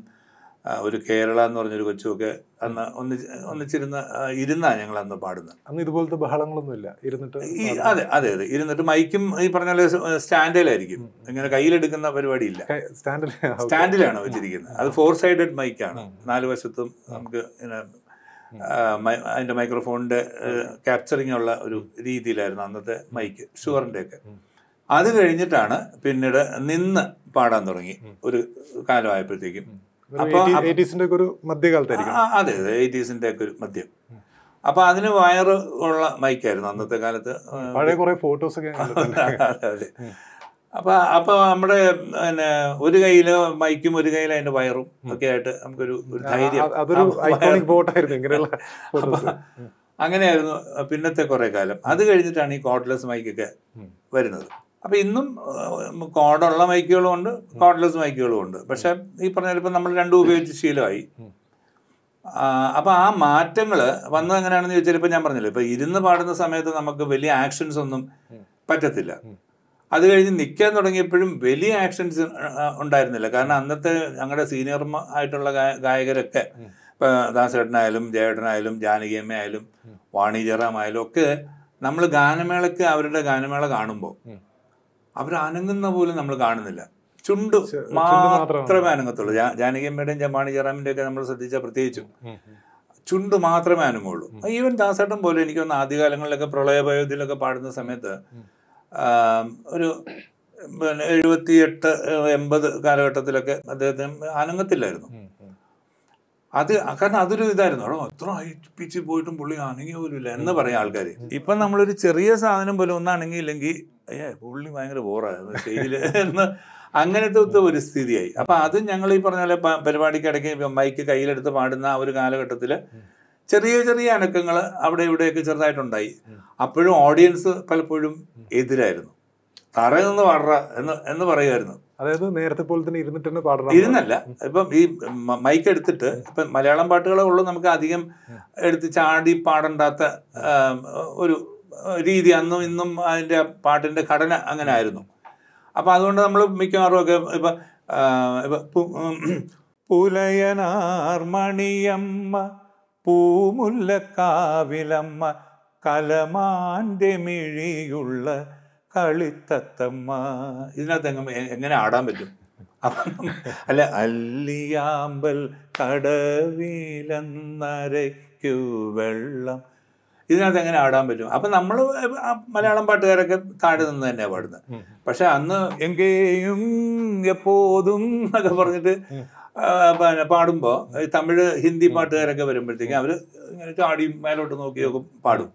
ഒരു കേരള എന്ന് പറഞ്ഞൊരു കൊച്ചുമൊക്കെ അന്ന് ഒന്ന് ഒന്നിച്ചിരുന്ന ഇരുന്നാ ഞങ്ങൾ അന്ന് പാടുന്നത് അന്ന് ഇതുപോലത്തെ ബഹളങ്ങളൊന്നുമില്ല ഇരുന്നിട്ട് ഈ അതെ അതെ അതെ ഇരുന്നിട്ട് മൈക്കും ഈ പറഞ്ഞ സ്റ്റാൻഡിലായിരിക്കും ഇങ്ങനെ കയ്യിലെടുക്കുന്ന പരിപാടിയില്ല ഇല്ല സ്റ്റാൻഡിലാണ് വെച്ചിരിക്കുന്നത് അത് ഫോർ സൈഡഡ് മൈക്കാണ് നാല് വശത്തും നമുക്ക് അതിൻ്റെ മൈക്രോഫോണിൻ്റെ ക്യാപ്ചറിങ് ഉള്ള ഒരു രീതിയിലായിരുന്നു അന്നത്തെ മൈക്ക് ഷുവറിൻ്റെ ഒക്കെ അത് കഴിഞ്ഞിട്ടാണ് പിന്നീട് നിന്ന് പാടാൻ തുടങ്ങി ഒരു കാലമായപ്പോഴത്തേക്കും ഒരു മധ്യകാലത്തായിരിക്കും അതെ അതെ എയ്റ്റീസിൻ്റെ ഒക്കെ ഒരു മധ്യം അപ്പൊ അതിന് വയർ ഉള്ള മൈക്കായിരുന്നു അന്നത്തെ കാലത്ത് പഴയ കുറെ ഫോട്ടോസ് ഒക്കെ അതെ അപ്പൊ അപ്പൊ നമ്മുടെ പിന്നെ ഒരു കയ്യില് മൈക്കും ഒരു കയ്യിൽ അതിന്റെ വയറും ഒക്കെ ആയിട്ട് നമുക്കൊരു ഒരു ധൈര്യം അതൊരു ബോട്ടായിരുന്നു ഇങ്ങനെയുള്ള [laughs] അങ്ങനെയായിരുന്നു പിന്നത്തെ കുറെ കാലം അത് കഴിഞ്ഞിട്ടാണ് ഈ കോഡ്ലെസ് മൈക്കൊക്കെ വരുന്നത് അപ്പോൾ ഇന്നും കോഡുള്ള മൈക്കുകളും ഉണ്ട് കോഡ്ലെസ് മൈക്കുകളും ഉണ്ട് പക്ഷേ ഈ പറഞ്ഞ ഇപ്പം നമ്മൾ രണ്ടും ഉപയോഗിച്ച് ശീലമായി അപ്പോൾ ആ മാറ്റങ്ങൾ വന്നത് എങ്ങനെയാണെന്ന് ചോദിച്ചാൽ ഇപ്പം ഞാൻ പറഞ്ഞില്ല ഇപ്പം ഇരുന്ന് പാടുന്ന സമയത്ത് നമുക്ക് വലിയ ആക്ഷൻസ് ഒന്നും പറ്റത്തില്ല അത് കഴിഞ്ഞ് നിൽക്കാൻ തുടങ്ങിയപ്പോഴും വലിയ ആക്ഷൻസ് ഉണ്ടായിരുന്നില്ല കാരണം അന്നത്തെ ഞങ്ങളുടെ സീനിയർ ആയിട്ടുള്ള ഗായകരൊക്കെ ഇപ്പം ദാസേട്ടനായാലും ജയേട്ടനായാലും ജാനകിയമ്മ ആയാലും വാണി ആയാലും ഒക്കെ നമ്മൾ ഗാനമേളയ്ക്ക് അവരുടെ ഗാനമേള കാണുമ്പോൾ അവർ അനങ്ങുന്ന പോലും നമ്മൾ കാണുന്നില്ല ചുണ്ട് മാത്രമേ അനങ്ങത്തുള്ളൂ ജാനകിയമ്മയുടെയും ജമാണി ജയറാമിൻ്റെ ഒക്കെ നമ്മൾ ശ്രദ്ധിച്ച പ്രത്യേകിച്ചും ചുണ്ട് മാത്രമേ അനങ്ങുള്ളൂ ഈവൻ ദാസേട്ടൻ പോലും എനിക്ക് എനിക്കൊന്ന് ആദ്യകാലങ്ങളിലൊക്കെ പ്രളയഭയോധിയിലൊക്കെ പാടുന്ന സമയത്ത് ഒരു പിന്നെ എഴുപത്തിയെട്ട് എൺപത് കാലഘട്ടത്തിലൊക്കെ അദ്ദേഹത്തിന് അനങ്ങത്തില്ലായിരുന്നു അത് കാരണം അതൊരു ഇതായിരുന്നു അവിടെ അത്ര ഹൈ പിച്ചിൽ പോയിട്ടും പുള്ളി അണങ്ങി പോലുമില്ല എന്ന് പറയാം ആൾക്കാർ ഇപ്പം നമ്മളൊരു ചെറിയ സാധനം പോലും ഒന്നണങ്ങിയില്ലെങ്കിൽ അയ്യേ പുള്ളി ഭയങ്കര ബോറായിരുന്നു സ്റ്റേജിൽ [laughs] എന്ന് അങ്ങനത്തെ ഒരു സ്ഥിതിയായി അപ്പൊ അത് ഞങ്ങൾ ഈ പറഞ്ഞ പോലെ പരിപാടിക്കിടയ്ക്ക് മൈക്ക് കയ്യിലെടുത്ത് പാടുന്ന ആ ഒരു കാലഘട്ടത്തിൽ ചെറിയ ചെറിയ അനക്കങ്ങൾ അവിടെ ഇവിടെയൊക്കെ ചെറുതായിട്ടുണ്ടായി അപ്പോഴും ഓഡിയൻസ് പലപ്പോഴും എതിരായിരുന്നു തറയിൽ നിന്ന് പാടറ എന്ന് എന്ന് പറയുമായിരുന്നു അതായത് നേരത്തെ പോലെ തന്നെ ഇരുന്നിട്ട് തന്നെ പാടണം ഇരുന്നല്ല ഇപ്പം ഈ മൈക്ക് എടുത്തിട്ട് ഇപ്പം മലയാളം പാട്ടുകളെ ഉള്ളൂ നമുക്ക് അധികം എടുത്ത് ചാടി പാടണ്ടാത്ത ഒരു രീതി അന്നും ഇന്നും അതിൻ്റെ പാട്ടിൻ്റെ ഘടന അങ്ങനെ ആയിരുന്നു അപ്പം അതുകൊണ്ട് നമ്മൾ മിക്കവാറും ഒക്കെ ഇപ്പം ഇപ്പം പുലയനാർമണിയമ്മ പൂമുല്ലക്കാവിലമ്മ കലമാൻ്റെ മിഴിയുള്ള കളിത്തത്തമ്മ ഇതിനകത്ത് എങ്ങനെ ആടാൻ പറ്റും അല്ല അല്ലിയാമ്പൽ കടവിലെന്നരയ്ക്കു വെള്ളം ഇതിനകത്ത് എങ്ങനെ ആടാൻ പറ്റും അപ്പം നമ്മൾ മലയാളം പാട്ടുകാരൊക്കെ താഴെ നിന്ന് തന്നെയാണ് പാടുന്നത് പക്ഷെ അന്ന് എങ്കേയും എപ്പോതും എന്നൊക്കെ പറഞ്ഞിട്ട് പിന്നെ പാടുമ്പോൾ തമിഴ് ഹിന്ദി പാട്ടുകാരൊക്കെ വരുമ്പോഴത്തേക്കും അവർ ഇങ്ങനെ ചാടി മേലോട്ട് നോക്കിയൊക്കെ പാടും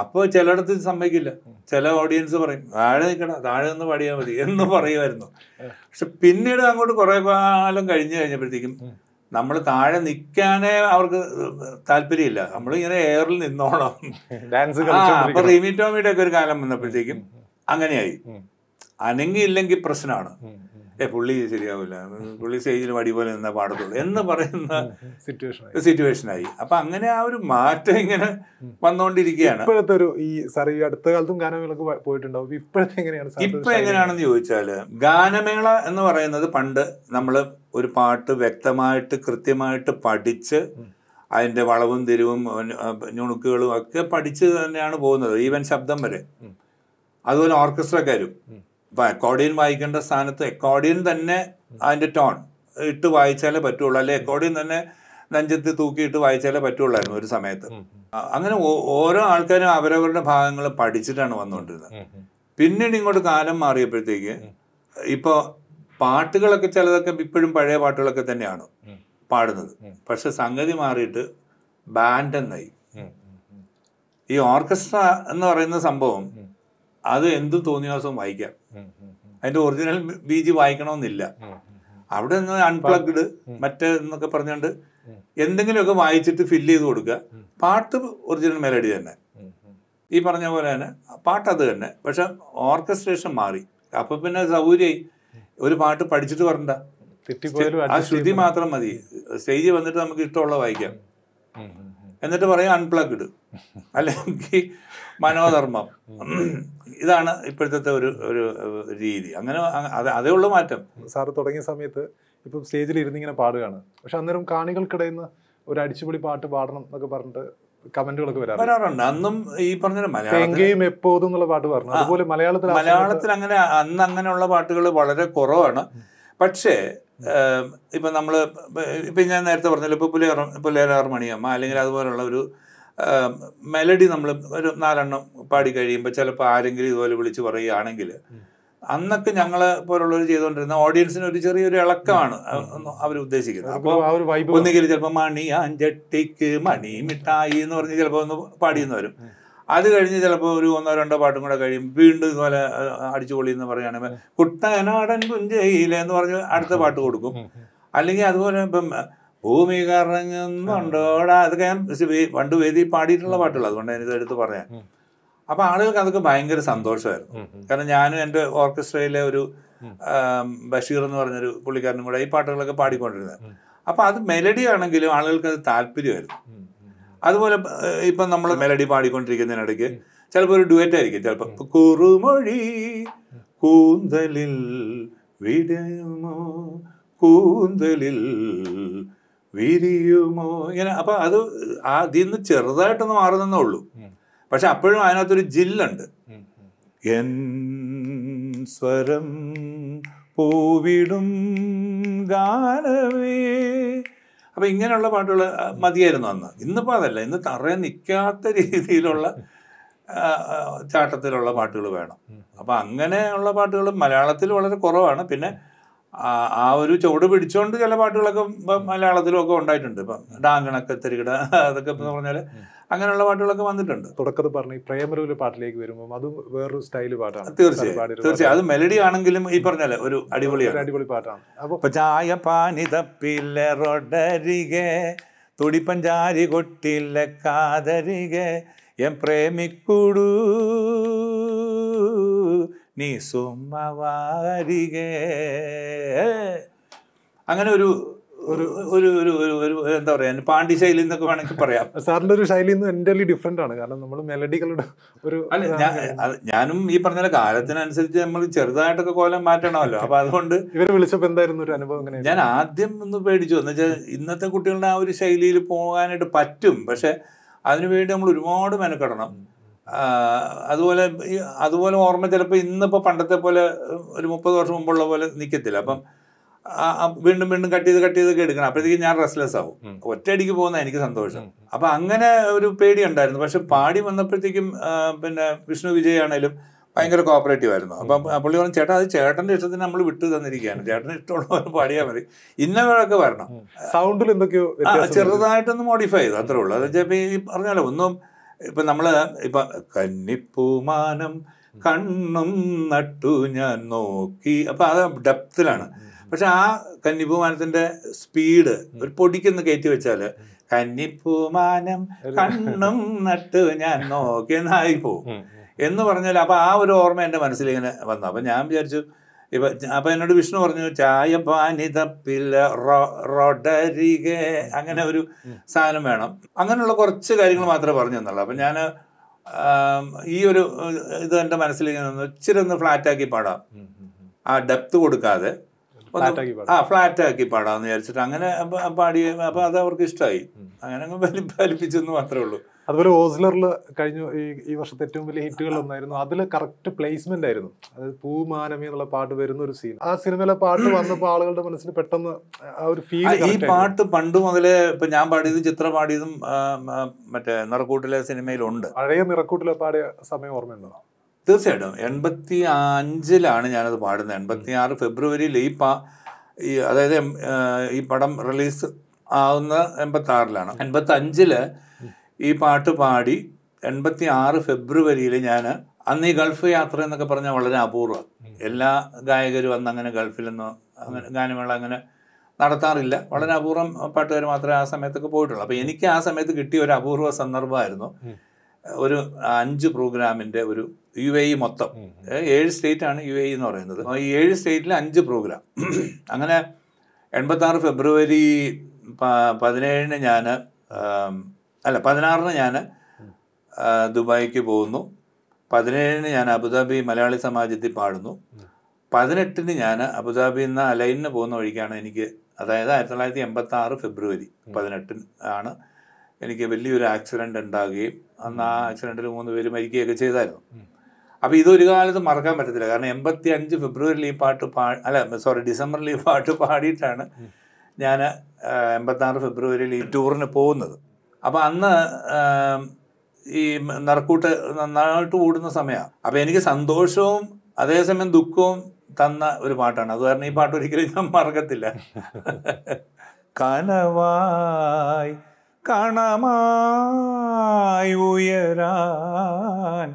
അപ്പോൾ ചിലയിടത്ത് സമ്മതിക്കില്ല ചില ഓഡിയൻസ് പറയും താഴെ നിൽക്കണം താഴെ നിന്ന് പാടിയാൽ മതി എന്ന് പറയുമായിരുന്നു പക്ഷെ പിന്നീട് അങ്ങോട്ട് കുറെ കാലം കഴിഞ്ഞു കഴിഞ്ഞപ്പോഴത്തേക്കും നമ്മൾ താഴെ നിൽക്കാനേ അവർക്ക് താല്പര്യമില്ല നമ്മളിങ്ങനെ എയറിൽ നിന്നോളാം ഡാൻസ് അപ്പോൾ റിമി ടോമിയുടെ ഒക്കെ ഒരു കാലം വന്നപ്പോഴത്തേക്കും അങ്ങനെയായി അനങ്ങിയില്ലെങ്കിൽ പ്രശ്നമാണ് ഏ പുള്ളി ശരിയാവില്ല പുള്ളി സ്റ്റേജിൽ പോലെ നിന്നാ പാടത്തുള്ളൂ എന്ന് പറയുന്ന സിറ്റുവേഷൻ സിറ്റുവേഷനായി അപ്പൊ അങ്ങനെ ആ ഒരു മാറ്റം ഇങ്ങനെ വന്നുകൊണ്ടിരിക്കുകയാണ് ഇപ്പോഴത്തെ ഒരു ഈ സാർ ഈ അടുത്ത കാലത്തും ഗാനമേളക്ക് പോയിട്ടുണ്ടാവും ഇപ്പോഴത്തെ എങ്ങനെയാണ് ഇപ്പൊ എങ്ങനെയാണെന്ന് ചോദിച്ചാല് ഗാനമേള എന്ന് പറയുന്നത് പണ്ട് നമ്മൾ ഒരു പാട്ട് വ്യക്തമായിട്ട് കൃത്യമായിട്ട് പഠിച്ച് അതിന്റെ വളവും തിരിവും ഞുണുക്കുകളും ഒക്കെ പഠിച്ച് തന്നെയാണ് പോകുന്നത് ഈവൻ ശബ്ദം വരെ അതുപോലെ ഓർക്കസ്ട്രക്കാരും അപ്പോൾ അക്കോർഡിയൻ വായിക്കേണ്ട സ്ഥാനത്ത് അക്കോർഡിയൻ തന്നെ അതിന്റെ ടോൺ ഇട്ട് വായിച്ചാലേ പറ്റുള്ളൂ അല്ലെ അക്കോർഡിയൻ തന്നെ നെഞ്ചത്ത് തൂക്കിയിട്ട് വായിച്ചാലേ പറ്റുള്ളായിരുന്നു ഒരു സമയത്ത് അങ്ങനെ ഓരോ ആൾക്കാരും അവരവരുടെ ഭാഗങ്ങൾ പഠിച്ചിട്ടാണ് വന്നുകൊണ്ടിരുന്നത് പിന്നീട് ഇങ്ങോട്ട് കാലം മാറിയപ്പോഴത്തേക്ക് ഇപ്പോൾ പാട്ടുകളൊക്കെ ചിലതൊക്കെ ഇപ്പോഴും പഴയ പാട്ടുകളൊക്കെ തന്നെയാണ് പാടുന്നത് പക്ഷെ സംഗതി മാറിയിട്ട് ബാൻഡ് എന്നായി ഈ ഓർക്കസ്ട്ര എന്ന് പറയുന്ന സംഭവം അത് എന്ത് തോന്നിയ ദിവസവും വായിക്കാം അതിന്റെ ഒറിജിനൽ ബി ജി വായിക്കണമെന്നില്ല അവിടെ നിന്ന് അൺപ്ലഗ്ഡ് മറ്റേ എന്നൊക്കെ പറഞ്ഞുകൊണ്ട് എന്തെങ്കിലുമൊക്കെ വായിച്ചിട്ട് ഫില്ല് ചെയ്ത് കൊടുക്കുക പാട്ട് ഒറിജിനൽ മെലഡി തന്നെ ഈ പറഞ്ഞ പോലെ തന്നെ പാട്ട് അത് തന്നെ പക്ഷെ ഓർക്കസ്ട്രേഷൻ മാറി അപ്പൊ പിന്നെ സൗകര്യമായി ഒരു പാട്ട് പഠിച്ചിട്ട് വരണ്ട ആ ശ്രുതി മാത്രം മതി സ്റ്റേജിൽ വന്നിട്ട് നമുക്ക് ഇഷ്ടമുള്ള വായിക്കാം എന്നിട്ട് പറയാം അൺപ്ലഗ്ഡ് അല്ലെങ്കിൽ മനോധർമ്മം ഇതാണ് ഇപ്പോഴത്തെ ഒരു ഒരു രീതി അങ്ങനെ അതേ ഉള്ളു മാറ്റം സാർ തുടങ്ങിയ സമയത്ത് ഇപ്പം സ്റ്റേജിൽ ഇരുന്നിങ്ങനെ പാടുകയാണ് പക്ഷെ അന്നേരം കാണികൾക്കിടയിൽ നിന്ന് ഒരു അടിച്ചുപൊളി പാട്ട് പാടണം എന്നൊക്കെ പറഞ്ഞിട്ട് കമന്റുകളൊക്കെ വരാറുണ്ട് അന്നും ഈ പറഞ്ഞ മലയാളം എപ്പോഴും എന്നുള്ള പാട്ട് പറഞ്ഞു അതുപോലെ മലയാളത്തിൽ മലയാളത്തിൽ അങ്ങനെ അന്ന് അങ്ങനെയുള്ള പാട്ടുകൾ വളരെ കുറവാണ് പക്ഷേ ഇപ്പം നമ്മൾ ഇപ്പം ഞാൻ നേരത്തെ പറഞ്ഞല്ലോ ഇപ്പോൾ പുലിയാർ പുലിയാർ മണിയമ്മ അല്ലെങ്കിൽ അതുപോലുള്ള ഒരു മെലഡി നമ്മൾ ഒരു നാലെണ്ണം പാടി കഴിയുമ്പോൾ ചിലപ്പോൾ ആരെങ്കിലും ഇതുപോലെ വിളിച്ച് പറയുകയാണെങ്കിൽ അന്നൊക്കെ ഞങ്ങൾ പോലുള്ളവർ ചെയ്തുകൊണ്ടിരുന്ന ഓഡിയൻസിന് ഒരു ചെറിയൊരു ഇളക്കമാണ് അവർ ഉദ്ദേശിക്കുന്നത് അപ്പോൾ ഒന്നുകിൽ ചിലപ്പോൾ മണി അഞ്ചട്ടിക്ക് മണി മിഠായി എന്ന് പറഞ്ഞ് ചിലപ്പോൾ ഒന്ന് പാടിയെന്ന് വരും അത് കഴിഞ്ഞ് ചിലപ്പോൾ ഒരു ഒന്നോ രണ്ടോ പാട്ടും കൂടെ കഴിയും വീണ്ടും ഇതുപോലെ പൊളി എന്ന് പറയുകയാണെങ്കിൽ കുട്ടനാടൻ കുഞ്ചയിലെന്ന് എന്ന് പറഞ്ഞ് അടുത്ത പാട്ട് കൊടുക്കും അല്ലെങ്കിൽ അതുപോലെ ഇപ്പം ഭൂമി കറങ്ങുന്നുണ്ടോടാ അതൊക്കെ ഞാൻ പണ്ട് വേദി പാടിയിട്ടുള്ള പാട്ടുകൾ അതുകൊണ്ട് ഞാനിത് എടുത്ത് പറയാം അപ്പൊ ആളുകൾക്ക് അതൊക്കെ ഭയങ്കര സന്തോഷമായിരുന്നു കാരണം ഞാനും എൻ്റെ ഓർക്കസ്ട്രയിലെ ഒരു ബഷീർ എന്ന് പറഞ്ഞൊരു പുള്ളിക്കാരനും കൂടെ ഈ പാട്ടുകളൊക്കെ പാടിക്കൊണ്ടിരുന്നത് അപ്പൊ അത് മെലഡി ആണെങ്കിലും ആളുകൾക്ക് അത് താല്പര്യമായിരുന്നു അതുപോലെ ഇപ്പം നമ്മൾ മെലഡി പാടിക്കൊണ്ടിരിക്കുന്നതിനിടയ്ക്ക് ചിലപ്പോൾ ഒരു ഡുവറ്റ് ആയിരിക്കും ചിലപ്പോൾ കുറുമൊഴി കൂന്തലിൽ വിടമോ കൂന്തലിൽ വീരിയുമോ ഇങ്ങനെ അപ്പം അത് അതിൽ നിന്ന് ചെറുതായിട്ടൊന്ന് മാറുന്നേ ഉള്ളൂ പക്ഷെ അപ്പോഴും അതിനകത്തൊരു ജില്ലുണ്ട് എൻ സ്വരം പൂവിടും ഗാനവേ അപ്പം ഇങ്ങനെയുള്ള പാട്ടുകൾ മതിയായിരുന്നു അന്ന് ഇന്നിപ്പോൾ അതല്ല ഇന്ന് തറയെ നിൽക്കാത്ത രീതിയിലുള്ള ചാട്ടത്തിലുള്ള പാട്ടുകൾ വേണം അപ്പം അങ്ങനെയുള്ള പാട്ടുകൾ മലയാളത്തിൽ വളരെ കുറവാണ് പിന്നെ ആ ഒരു ചുവട് പിടിച്ചുകൊണ്ട് ചില പാട്ടുകളൊക്കെ മലയാളത്തിലും ഒക്കെ ഉണ്ടായിട്ടുണ്ട് ഇപ്പം ഡാങ്കണക്ക തെരുകിട അതൊക്കെ എന്ന് പറഞ്ഞാൽ അങ്ങനെയുള്ള പാട്ടുകളൊക്കെ വന്നിട്ടുണ്ട് തുടക്കത്തിൽ പറഞ്ഞ ഈ പ്രേമരൂല പാട്ടിലേക്ക് വരുമ്പോൾ അതും വേറൊരു സ്റ്റൈൽ പാട്ടാണ് തീർച്ചയായും തീർച്ചയായും അത് മെലഡി ആണെങ്കിലും ഈ പറഞ്ഞാൽ ഒരു അടിപൊളി അടിപൊളി പാട്ടാണ് അപ്പോൾ ചായ പാനി തപ്പില്ല റോഡരികെ തുടിപ്പഞ്ചാരി കൊട്ടില്ല കാതരികെ എം പ്രേമിക്കൂടൂ നീ സുമവാരികേ അങ്ങനെ ഒരു ഒരു ഒരു ഒരു ഒരു എന്താ പറയാ പാണ്ഡി ശൈലി എന്നൊക്കെ വേണമെങ്കിൽ പറയാം സാറിന്റെ ഒരു ശൈലി എൻ്റെ ഡിഫറെന്റ് ആണ് കാരണം നമ്മൾ മെലഡികളുടെ ഒരു അല്ല ഞാനും ഈ പറഞ്ഞ കാലത്തിനനുസരിച്ച് നമ്മൾ ചെറുതായിട്ടൊക്കെ കോലം മാറ്റണമല്ലോ അപ്പൊ അതുകൊണ്ട് ഇവരെ വിളിച്ചപ്പോൾ എന്തായിരുന്നു ഒരു അനുഭവം ഇങ്ങനെ ഞാൻ ആദ്യം ഒന്ന് പേടിച്ചു എന്ന് വെച്ചാൽ ഇന്നത്തെ കുട്ടികളുടെ ആ ഒരു ശൈലിയിൽ പോകാനായിട്ട് പറ്റും പക്ഷെ അതിനുവേണ്ടി നമ്മൾ ഒരുപാട് മെനക്കെടണം അതുപോലെ അതുപോലെ ഓർമ്മ ചിലപ്പോൾ ഇന്നിപ്പോൾ പണ്ടത്തെ പോലെ ഒരു മുപ്പത് വർഷം മുമ്പുള്ള പോലെ നിൽക്കത്തില്ല അപ്പം വീണ്ടും വീണ്ടും കട്ട് ചെയ്ത് കട്ട് ചെയ്തൊക്കെ എടുക്കണം അപ്പോഴത്തേക്കും ഞാൻ റെസ്ലെസ് ആവും ഒറ്റയടിക്ക് പോകുന്ന എനിക്ക് സന്തോഷം അപ്പം അങ്ങനെ ഒരു പേടി ഉണ്ടായിരുന്നു പക്ഷെ പാടി വന്നപ്പോഴത്തേക്കും പിന്നെ വിഷ്ണു വിജയ് ആണെങ്കിലും ഭയങ്കര കോപ്പറേറ്റീവ് ആയിരുന്നു അപ്പം പുള്ളി പറഞ്ഞു ചേട്ടാ അത് ചേട്ടൻ്റെ ഇഷ്ടത്തിന് നമ്മൾ വിട്ടു തന്നിരിക്കുകയാണ് ചേട്ടൻ്റെ ഇഷ്ടമുള്ളവർ പാടിയാൽ മതി ഇന്നവരൊക്കെ വരണം സൗണ്ടിൽ എന്തൊക്കെയോ ചെറുതായിട്ടൊന്ന് മോഡിഫൈ ചെയ്തു അത്രേ ഉള്ളൂ അതെന്ന് വെച്ചാൽ ഈ പറഞ്ഞാലോ ഒന്നും ഇപ്പം നമ്മൾ ഇപ്പം കന്നിപ്പൂമാനം കണ്ണും നട്ടു ഞാൻ നോക്കി അപ്പം അത് ഡെപ്തിലാണ് പക്ഷെ ആ കന്നിപ്പൂമാനത്തിൻ്റെ സ്പീഡ് ഒരു പൊടിക്കൊന്ന് കയറ്റി വെച്ചാൽ കന്നിപ്പൂമാനം കണ്ണും നട്ടു ഞാൻ നോക്കി എന്നായി പോകും എന്ന് പറഞ്ഞാൽ അപ്പം ആ ഒരു ഓർമ്മ എൻ്റെ മനസ്സിലിങ്ങനെ വന്നു അപ്പം ഞാൻ വിചാരിച്ചു ഇപ്പം അപ്പം എന്നോട് വിഷ്ണു പറഞ്ഞു ചായ പാനിതപ്പില്ല റൊഡരികെ അങ്ങനെ ഒരു സാധനം വേണം അങ്ങനെയുള്ള കുറച്ച് കാര്യങ്ങൾ മാത്രമേ പറഞ്ഞു തന്നുള്ളൂ അപ്പം ഞാൻ ഈ ഒരു ഇത് എൻ്റെ മനസ്സിൽ ഇങ്ങനെ ഇച്ചിരി ഒന്ന് ഫ്ലാറ്റാക്കി പാടാം ആ ഡെപ്ത് കൊടുക്കാതെ ആ ഫ്ലാറ്റ് ആക്കി എന്ന് വിചാരിച്ചിട്ട് അങ്ങനെ പാടി അപ്പോൾ അത് അവർക്ക് ഇഷ്ടമായി അങ്ങനെ അങ്ങ് വലിപ്പിച്ചെന്ന് മാത്രമേ ഉള്ളൂ അതുപോലെ ഓസ്ലറിൽ കഴിഞ്ഞ ഈ ഈ വർഷത്തെ ഏറ്റവും വലിയ ഹിറ്റുകൾ ഒന്നായിരുന്നു അതിൽ കറക്റ്റ് പ്ലേസ്മെന്റ് ആയിരുന്നു അതായത് പൂമാനമി എന്നുള്ള പാട്ട് വരുന്ന ഒരു സീൻ ആ സിനിമയിലെ പാട്ട് വന്നപ്പോൾ ആളുകളുടെ മനസ്സിൽ പെട്ടെന്ന് ആ ഒരു ഫീൽ ഈ പാട്ട് പണ്ട് മുതലേ ഇപ്പൊ ഞാൻ പാടിയതും ചിത്ര പാടിയതും മറ്റേ നിറക്കൂട്ടിലെ സിനിമയിലുണ്ട് പഴയ നിറക്കൂട്ടിലെ പാടിയ സമയം ഓർമ്മയുണ്ടോ തീർച്ചയായിട്ടും എൺപത്തി അഞ്ചിലാണ് ഞാനത് പാടുന്നത് എൺപത്തി ആറ് ഫെബ്രുവരിയിൽ ഈ പാ ഈ അതായത് ഈ പടം റിലീസ് ആവുന്ന എൺപത്തി ആറിലാണ് എൺപത്തി അഞ്ചില് ഈ പാട്ട് പാടി എൺപത്തി ആറ് ഫെബ്രുവരിയിൽ ഞാൻ അന്ന് ഈ ഗൾഫ് യാത്ര എന്നൊക്കെ പറഞ്ഞാൽ വളരെ അപൂർവം എല്ലാ ഗായകരും അന്ന് അങ്ങനെ ഗൾഫിലൊന്നും അങ്ങനെ ഗാനമേള അങ്ങനെ നടത്താറില്ല വളരെ അപൂർവം പാട്ടുകാർ മാത്രമേ ആ സമയത്തൊക്കെ പോയിട്ടുള്ളൂ അപ്പോൾ എനിക്ക് ആ സമയത്ത് കിട്ടിയ ഒരു അപൂർവ സന്ദർഭമായിരുന്നു ഒരു അഞ്ച് പ്രോഗ്രാമിൻ്റെ ഒരു യു എ ഇ മൊത്തം ഏഴ് സ്റ്റേറ്റാണ് യു എ ഇ എന്ന് പറയുന്നത് ഈ ഏഴ് സ്റ്റേറ്റിൽ അഞ്ച് പ്രോഗ്രാം അങ്ങനെ എൺപത്താറ് ഫെബ്രുവരി പതിനേഴിന് ഞാൻ അല്ല പതിനാറിന് ഞാൻ ദുബായിക്ക് പോകുന്നു പതിനേഴിന് ഞാൻ അബുദാബി മലയാളി സമാജത്തിൽ പാടുന്നു പതിനെട്ടിന് ഞാൻ അബുദാബിയിൽ നിന്ന് അലൈനിന് പോകുന്ന വഴിക്കാണ് എനിക്ക് അതായത് ആയിരത്തി തൊള്ളായിരത്തി എൺപത്തി ആറ് ഫെബ്രുവരി പതിനെട്ടിന് ആണ് എനിക്ക് വലിയൊരു ആക്സിഡൻ്റ് ഉണ്ടാകുകയും അന്ന് ആ ആക്സിഡൻറ്റിൽ മൂന്ന് പേര് മരിക്കുകയൊക്കെ ചെയ്തായിരുന്നു അപ്പോൾ ഇതൊരു കാലത്ത് മറക്കാൻ പറ്റത്തില്ല കാരണം എൺപത്തി അഞ്ച് ഫെബ്രുവരിയിൽ ഈ പാട്ട് പാ അല്ല സോറി ഡിസംബറിൽ ഈ പാട്ട് പാടിയിട്ടാണ് ഞാൻ എൺപത്തി ആറ് ഫെബ്രുവരിയിൽ ഈ ടൂറിന് പോകുന്നത് അപ്പോൾ അന്ന് ഈ നറുക്കൂട്ട് നന്നായിട്ട് ഓടുന്ന സമയമാണ് അപ്പോൾ എനിക്ക് സന്തോഷവും അതേസമയം ദുഃഖവും തന്ന ഒരു പാട്ടാണ് അത് കാരണം ഈ പാട്ട് ഒരിക്കലും ഞാൻ മറക്കത്തില്ല കനവായി കണമായി ഉയരാൻ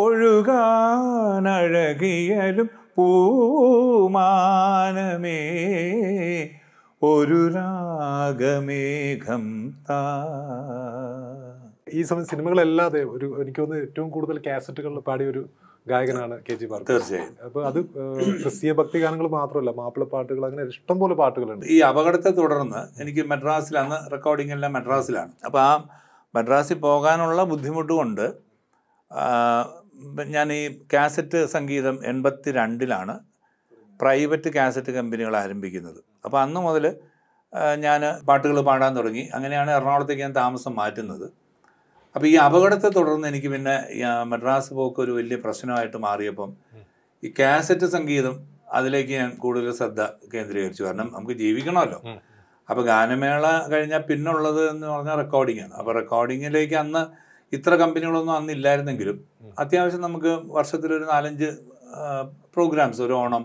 ഒഴുകാനഴകിയലും പൂമാനമേ ഒരു രാഗമേഘം താ ഈ സമയം സിനിമകളല്ലാതെ ഒരു എനിക്ക് തോന്നുന്നു ഏറ്റവും കൂടുതൽ കാസറ്റുകളിൽ പാടിയ ഒരു ഗായകനാണ് കെ ജി പാർക്ക് തീർച്ചയായും അപ്പൊ അത് ക്രിസ്തീയ ഭക്തി ഗാനങ്ങൾ മാത്രമല്ല മാപ്പിള പാട്ടുകൾ അങ്ങനെ ഇഷ്ടംപോലെ പാട്ടുകളുണ്ട് ഈ അപകടത്തെ തുടർന്ന് എനിക്ക് മദ്രാസിൽ അന്ന് റെക്കോർഡിംഗ് എല്ലാം മദ്രാസിലാണ് അപ്പോൾ ആ മദ്രാസിൽ പോകാനുള്ള ബുദ്ധിമുട്ട് കൊണ്ട് ഞാൻ ഈ കാസറ്റ് സംഗീതം എൺപത്തി രണ്ടിലാണ് പ്രൈവറ്റ് കാസറ്റ് കമ്പനികൾ ആരംഭിക്കുന്നത് അപ്പോൾ അന്ന് മുതൽ ഞാൻ പാട്ടുകൾ പാടാൻ തുടങ്ങി അങ്ങനെയാണ് എറണാകുളത്തേക്ക് ഞാൻ താമസം മാറ്റുന്നത് അപ്പോൾ ഈ അപകടത്തെ തുടർന്ന് എനിക്ക് പിന്നെ മദ്രാസ് പോക്ക് ഒരു വലിയ പ്രശ്നമായിട്ട് മാറിയപ്പം ഈ കാസറ്റ് സംഗീതം അതിലേക്ക് ഞാൻ കൂടുതൽ ശ്രദ്ധ കേന്ദ്രീകരിച്ചു കാരണം നമുക്ക് ജീവിക്കണമല്ലോ അപ്പോൾ ഗാനമേള കഴിഞ്ഞാൽ പിന്നുള്ളത് എന്ന് പറഞ്ഞാൽ റെക്കോർഡിങ്ങാണ് അപ്പോൾ റെക്കോർഡിങ്ങിലേക്ക് അന്ന് ഇത്ര കമ്പനികളൊന്നും അന്നില്ലായിരുന്നെങ്കിലും അത്യാവശ്യം നമുക്ക് വർഷത്തിലൊരു നാലഞ്ച് പ്രോഗ്രാംസ് ഒരു ഓണം